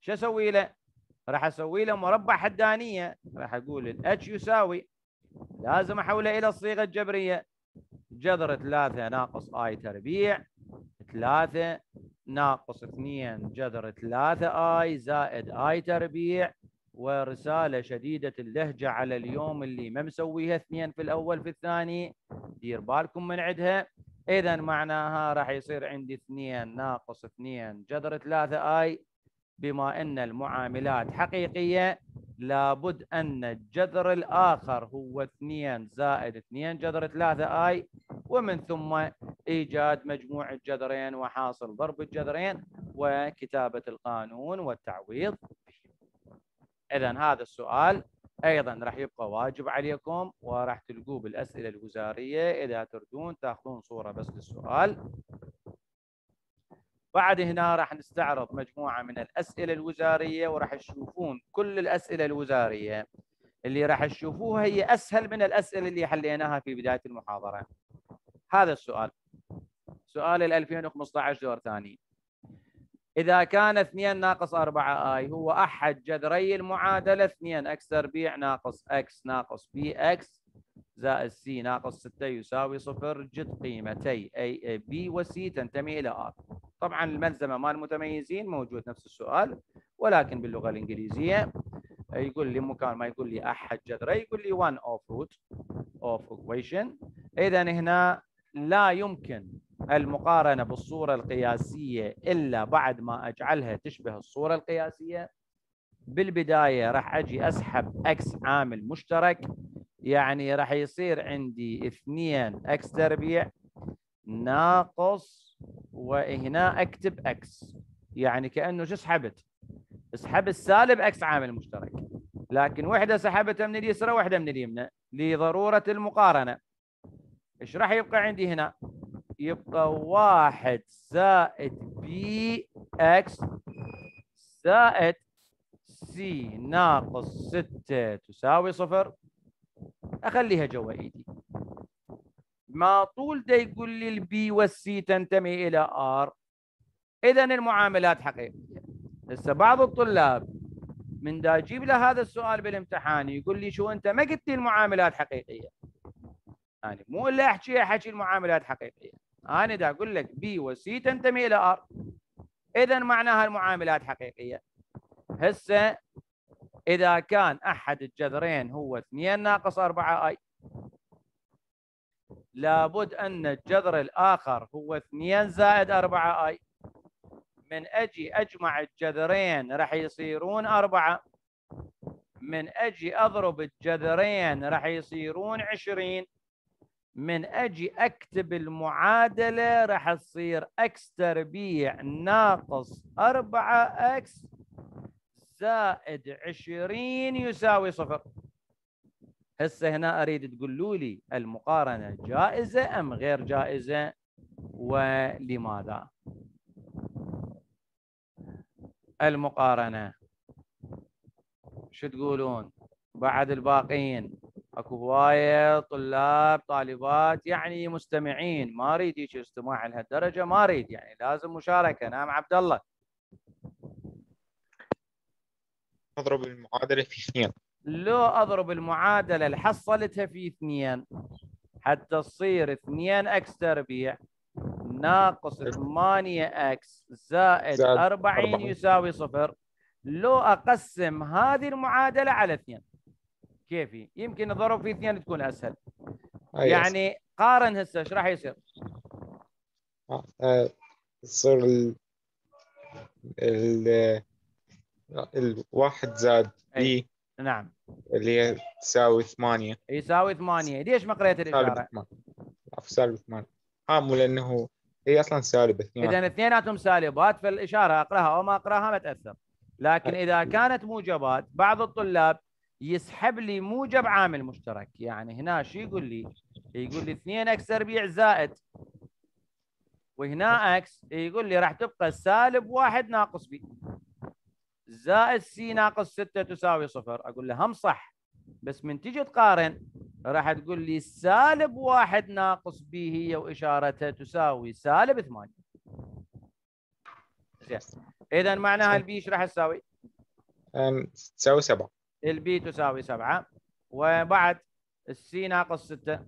شو أسوي له؟ راح أسوي له مربع حدانية راح أقول الاتش يساوي لازم أحوله إلى الصيغة الجبرية جذر 3 ناقص آي تربيع 3 ناقص 2 جذر 3 اي زائد اي تربيع ورسالة شديدة اللهجة على اليوم اللي ما مسويها اثنين في الأول في الثاني دير بالكم من عدها إذا معناها راح يصير عندي اثنين ناقص اثنين جذر ثلاثة آي بما أن المعاملات حقيقية لابد أن الجذر الآخر هو اثنين زائد اثنين جذر ثلاثة آي ومن ثم إيجاد مجموعة جذرين وحاصل ضرب الجذرين وكتابة القانون والتعويض إذا هذا السؤال أيضا راح يبقى واجب عليكم وراح تلقوه بالأسئلة الوزارية إذا تردون تاخذون صورة بس للسؤال بعد هنا راح نستعرض مجموعة من الأسئلة الوزارية وراح تشوفون كل الأسئلة الوزارية اللي راح تشوفوها هي أسهل من الأسئلة اللي حليناها في بداية المحاضرة هذا السؤال سؤال ال 2015 دور ثاني إذا كان 2 ناقص 4 آي هو أحد جذري المعادلة 2 اكس تربيع ناقص اكس ناقص بي اكس زائد سي ناقص 6 يساوي صفر جد قيمتي اي بي وسي تنتمي إلى ار. طبعا الملزمة مال المتميزين موجود نفس السؤال ولكن باللغة الإنجليزية يقول لي مكان ما يقول لي أحد جذري يقول لي 1 اوف روت اوف اكويشن إذا هنا لا يمكن المقارنة بالصورة القياسية إلا بعد ما أجعلها تشبه الصورة القياسية بالبداية راح أجي أسحب X عامل مشترك يعني راح يصير عندي 2 X تربيع ناقص وهنا أكتب X يعني كأنه شو سحبت اسحب السالب X عامل مشترك لكن وحدة سحبتها من اليسرى وحدة من اليمنى لضرورة المقارنة ايش راح يبقى عندي هنا يبقى واحد زائد بي اكس زائد سي ناقص ستة تساوي صفر أخليها جوا إيدي ما طول ده يقول لي البي والسي تنتمي إلى آر إذا المعاملات حقيقية هسه بعض الطلاب من دا أجيب له هذا السؤال بالامتحان يقول لي شو أنت ما قلت لي المعاملات حقيقية يعني مو إلا أحكي أحكي المعاملات حقيقية انا دا اقول لك بي وسي تنتمي الى ار اذا معناها المعاملات حقيقيه هسه اذا كان احد الجذرين هو 2 ناقص 4 اي لابد ان الجذر الاخر هو 2 زائد 4 اي من اجي اجمع الجذرين راح يصيرون 4 من اجي اضرب الجذرين راح يصيرون 20 من اجي اكتب المعادله راح تصير اكس تربيع ناقص 4 اكس زائد 20 يساوي صفر هسه هنا اريد تقولوا لي المقارنه جائزه ام غير جائزه ولماذا المقارنه شو تقولون بعد الباقيين اكو هوايه طلاب طالبات يعني مستمعين ما اريد هيك استماع لهالدرجه ما اريد يعني لازم مشاركه نعم عبد الله اضرب المعادله في اثنين لو اضرب المعادله اللي حصلتها في اثنين حتى تصير 2 اكس تربيع ناقص 8 اكس زائد 40 يساوي صفر لو اقسم هذه المعادله على اثنين كيفي يمكن الظروف في اثنين تكون اسهل أي آه، يعني أسهل. قارن هسه ايش راح يصير؟ آه، آه، يصير ال... ال... الواحد زاد بي نعم اللي هي تساوي ثمانية يساوي ثمانية ليش ما قريت الإشارة؟ سالب ثمانية ها مو لأنه هي أصلا سالب اثنين إذا اثنيناتهم سالبات فالإشارة أقراها أو ما أقراها ما تأثر لكن إذا كانت موجبات بعض الطلاب يسحب لي موجب عامل مشترك يعني هنا شو يقول لي يقول لي 2 اكس ربيع زائد وهنا اكس يقول لي راح تبقى سالب واحد ناقص بي زائد سي ناقص 6 تساوي صفر اقول له هم صح بس من تجي تقارن راح تقول لي سالب واحد ناقص بي هي واشارتها تساوي سالب 8 زين اذا معناها البي ايش راح تساوي؟ تساوي 7 البي تساوي 7 وبعد السي ناقص 6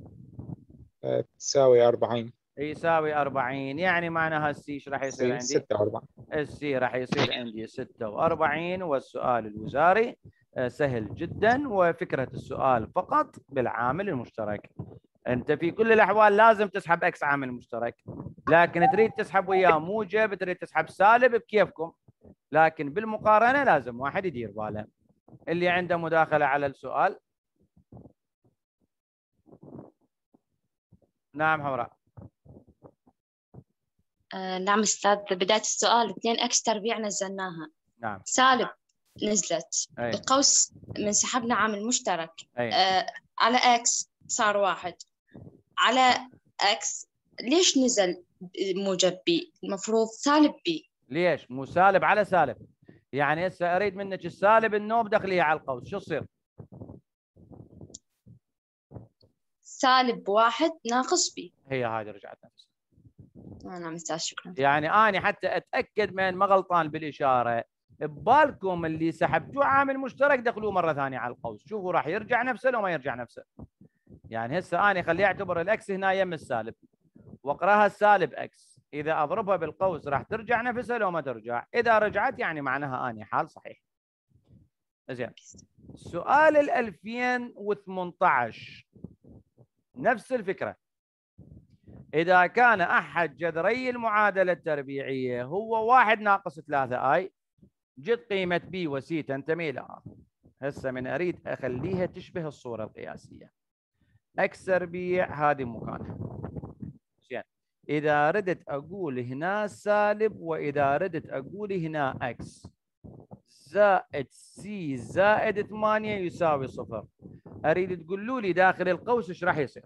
آه، تساوي 40 إيه، يساوي 40 يعني معناها السي ايش راح يصير عندي؟ 46 السي راح يصير عندي 46 والسؤال الوزاري آه، سهل جدا وفكره السؤال فقط بالعامل المشترك انت في كل الاحوال لازم تسحب اكس عامل مشترك لكن تريد تسحب وياه موجب تريد تسحب سالب بكيفكم لكن بالمقارنه لازم واحد يدير باله اللي عنده مداخلة على السؤال نعم حمراء آه نعم استاذ بدايه السؤال 2 اكس تربيع نزلناها نعم سالب نزلت أي. القوس من سحبنا عامل مشترك أي. آه على اكس صار واحد على اكس ليش نزل موجب بي المفروض سالب بي ليش مو سالب على سالب يعني هسه اريد منك السالب النوب دخليه على القوس شو يصير؟ سالب واحد ناقص بي هي هذه رجعت نفسها انا ممتاز شكرا يعني اني حتى اتاكد من ما غلطان بالاشاره ببالكم اللي سحبتوه عامل مشترك دخلوه مره ثانيه على القوس شوفوا راح يرجع نفسه لو ما يرجع نفسه يعني هسه اني خليه اعتبر الاكس هنا يم السالب واقراها السالب اكس إذا أضربها بالقوس راح ترجع نفسها لو ما ترجع إذا رجعت يعني معناها أني حال صحيح زين سؤال ال 2018 نفس الفكرة إذا كان أحد جذري المعادلة التربيعية هو واحد ناقص ثلاثة أي جد قيمة بي وسي تنتمي إلى آر هسه من أريد أخليها تشبه الصورة القياسية اكس بي هذه مكانها إذا ردت أقول هنا سالب وإذا ردت أقول هنا X زائد سي زائد 8 يساوي صفر أريد تقولوا لي داخل القوس إيش راح يصير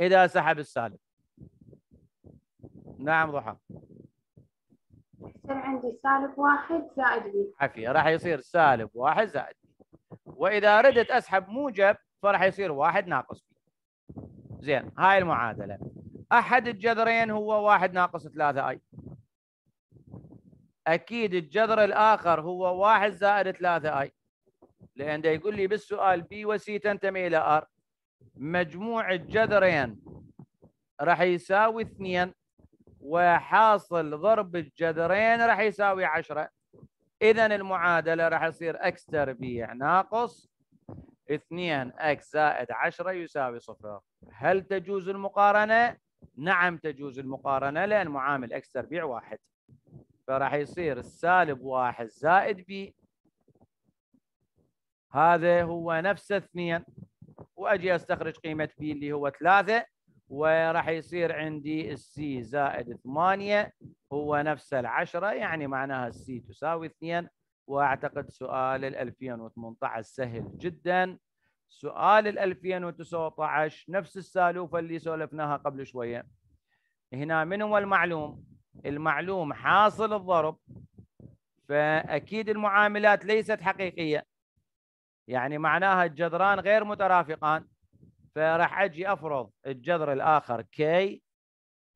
إذا سحب السالب نعم ضحى يصير عندي سالب واحد زائد بي عافية راح يصير سالب واحد زائد بي وإذا ردت أسحب موجب فراح يصير واحد ناقص بي زين هاي المعادله احد الجذرين هو واحد ناقص ثلاثة اي اكيد الجذر الاخر هو واحد زائد ثلاثة اي لان ده يقول لي بالسؤال بي وسي تنتمي الى ار مجموع الجذرين راح يساوي اثنين وحاصل ضرب الجذرين راح يساوي 10 اذا المعادله راح تصير اكس تربيع ناقص 2 اكس زائد 10 يساوي صفر هل تجوز المقارنه؟ نعم تجوز المقارنه لان معامل اكس تربيع واحد فراح يصير السالب واحد زائد بي هذا هو نفس اثنين واجي استخرج قيمه بي اللي هو ثلاثه وراح يصير عندي السي زائد 8 هو نفس العشرة يعني معناها السي تساوي اثنين واعتقد سؤال ال 2018 سهل جدا سؤال ال 2019 نفس السالوفه اللي سولفناها قبل شويه هنا من هو المعلوم؟ المعلوم حاصل الضرب فاكيد المعاملات ليست حقيقيه يعني معناها الجذران غير مترافقان فراح اجي افرض الجذر الاخر كي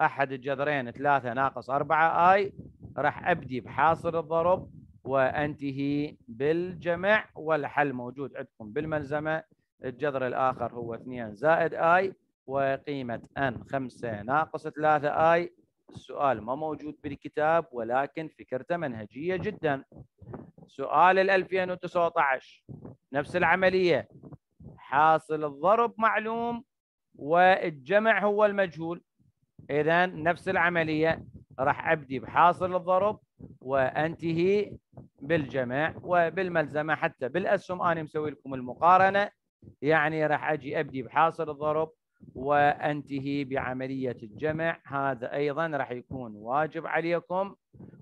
احد الجذرين 3 ناقص 4 اي راح ابدي بحاصل الضرب وأنتهي بالجمع والحل موجود عندكم بالملزمة الجذر الآخر هو 2 زائد آي وقيمة أن 5 ناقص 3 آي السؤال ما موجود بالكتاب ولكن فكرته منهجية جدا سؤال ال 2019 نفس العملية حاصل الضرب معلوم والجمع هو المجهول إذا نفس العملية راح أبدي بحاصل الضرب وأنتهي بالجمع وبالملزمة حتى بالأسهم أنا مسوي لكم المقارنة يعني راح أجي أبدي بحاصل الضرب وأنتهي بعملية الجمع هذا أيضا راح يكون واجب عليكم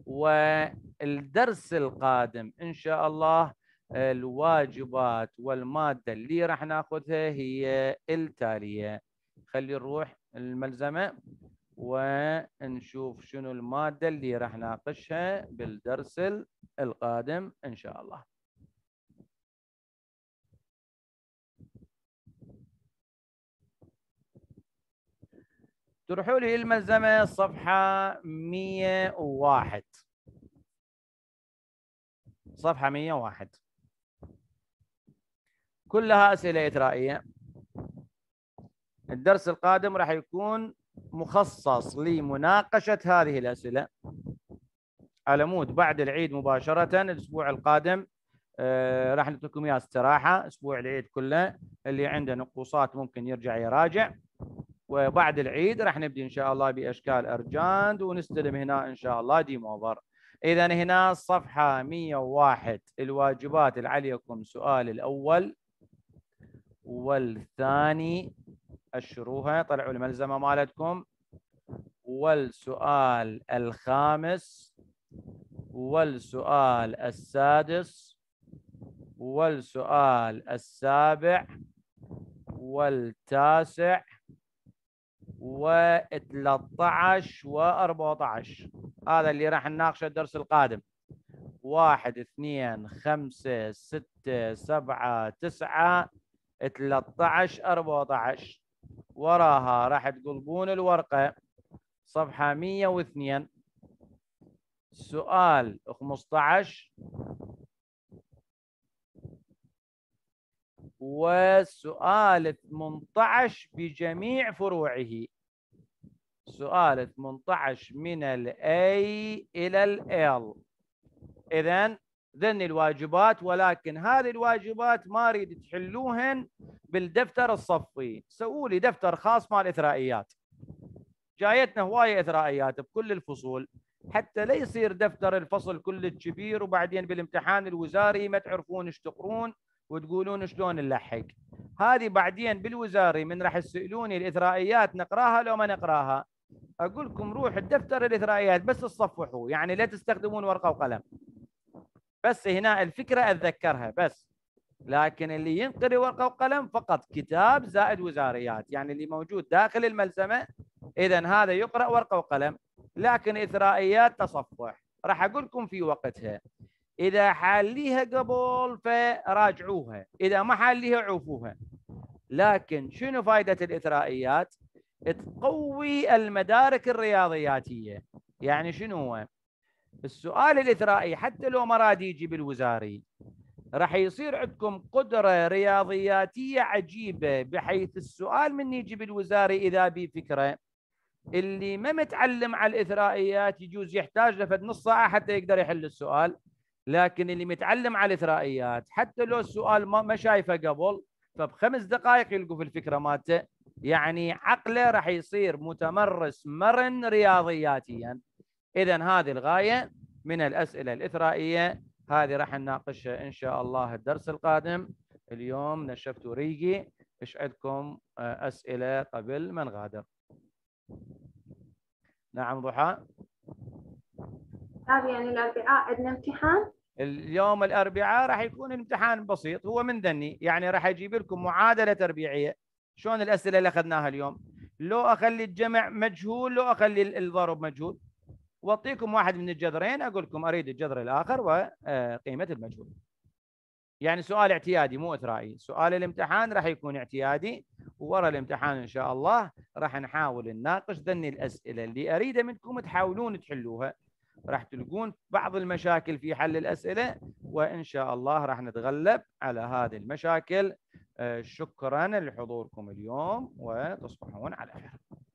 والدرس القادم إن شاء الله الواجبات والمادة اللي راح ناخذها هي التالية خلي نروح الملزمة ونشوف شنو المادة اللي راح ناقشها بالدرس القادم إن شاء الله تروحوا لي الملزمة صفحة 101 صفحة 101 كلها أسئلة إثرائية الدرس القادم راح يكون مخصص لمناقشه هذه الاسئله على مود بعد العيد مباشره الاسبوع القادم آه، راح نعطيكم اياه استراحه اسبوع العيد كله اللي عنده نقوصات ممكن يرجع يراجع وبعد العيد راح نبدي ان شاء الله باشكال ارجاند ونستلم هنا ان شاء الله ديم اوفر اذا هنا صفحه 101 الواجبات اللي عليكم سؤال الاول والثاني أشروها طلعوا الملزمة مالتكم والسؤال الخامس والسؤال السادس والسؤال السابع والتاسع و13 و14 هذا اللي راح نناقشه الدرس القادم واحد اثنين خمسة ستة سبعة تسعة 13 14 وراها راح تقلبون الورقة صفحة 102 سؤال 15 وسؤال 18 بجميع فروعه سؤال 18 من الأي إلى الأل إذن ذن الواجبات ولكن هذه الواجبات ما اريد تحلوهن بالدفتر الصفي سووا لي دفتر خاص مال اثرائيات جايتنا هوايه اثرائيات بكل الفصول حتى لا يصير دفتر الفصل كل كبير وبعدين بالامتحان الوزاري ما تعرفون ايش تقرون وتقولون شلون نلحق هذه بعدين بالوزاري من راح يسالوني الاثرائيات نقراها لو ما نقراها اقول لكم روح الدفتر الاثرائيات بس تصفحوا يعني لا تستخدمون ورقه وقلم بس هنا الفكره اتذكرها بس لكن اللي ينقري ورقه وقلم فقط كتاب زائد وزاريات يعني اللي موجود داخل الملزمه اذا هذا يقرا ورقه وقلم لكن اثرائيات تصفح راح اقول لكم في وقتها اذا حاليها قبل فراجعوها اذا ما حاليها عوفوها لكن شنو فائده الاثرائيات تقوي المدارك الرياضياتيه يعني شنو هو السؤال الاثرائي حتى لو ما راد يجي بالوزاري راح يصير عندكم قدره رياضياتيه عجيبه بحيث السؤال من يجي بالوزاري اذا بي فكره اللي ما متعلم على الاثرائيات يجوز يحتاج لفد نص ساعه حتى يقدر يحل السؤال لكن اللي متعلم على الاثرائيات حتى لو السؤال ما شايفه قبل فبخمس دقائق يلقوا في الفكره مالته يعني عقله راح يصير متمرس مرن رياضياتيا اذا هذه الغايه من الاسئله الاثرائيه هذه راح نناقشها ان شاء الله الدرس القادم اليوم نشفت ريقي ايش عندكم آه، اسئله قبل ما نغادر نعم ضحى يعني الاربعاء عندنا امتحان اليوم الاربعاء راح يكون الامتحان بسيط هو من ذني يعني راح اجيب لكم معادله تربيعيه شلون الاسئله اللي اخذناها اليوم لو اخلي الجمع مجهول لو اخلي الضرب مجهول واعطيكم واحد من الجذرين اقول لكم اريد الجذر الاخر وقيمه آه، المجهول. يعني سؤال اعتيادي مو اثرائي، سؤال الامتحان راح يكون اعتيادي وورا الامتحان ان شاء الله راح نحاول نناقش ذني الاسئله اللي اريده منكم تحاولون تحلوها. راح تلقون بعض المشاكل في حل الاسئله وان شاء الله راح نتغلب على هذه المشاكل. آه، شكرا لحضوركم اليوم وتصبحون على خير.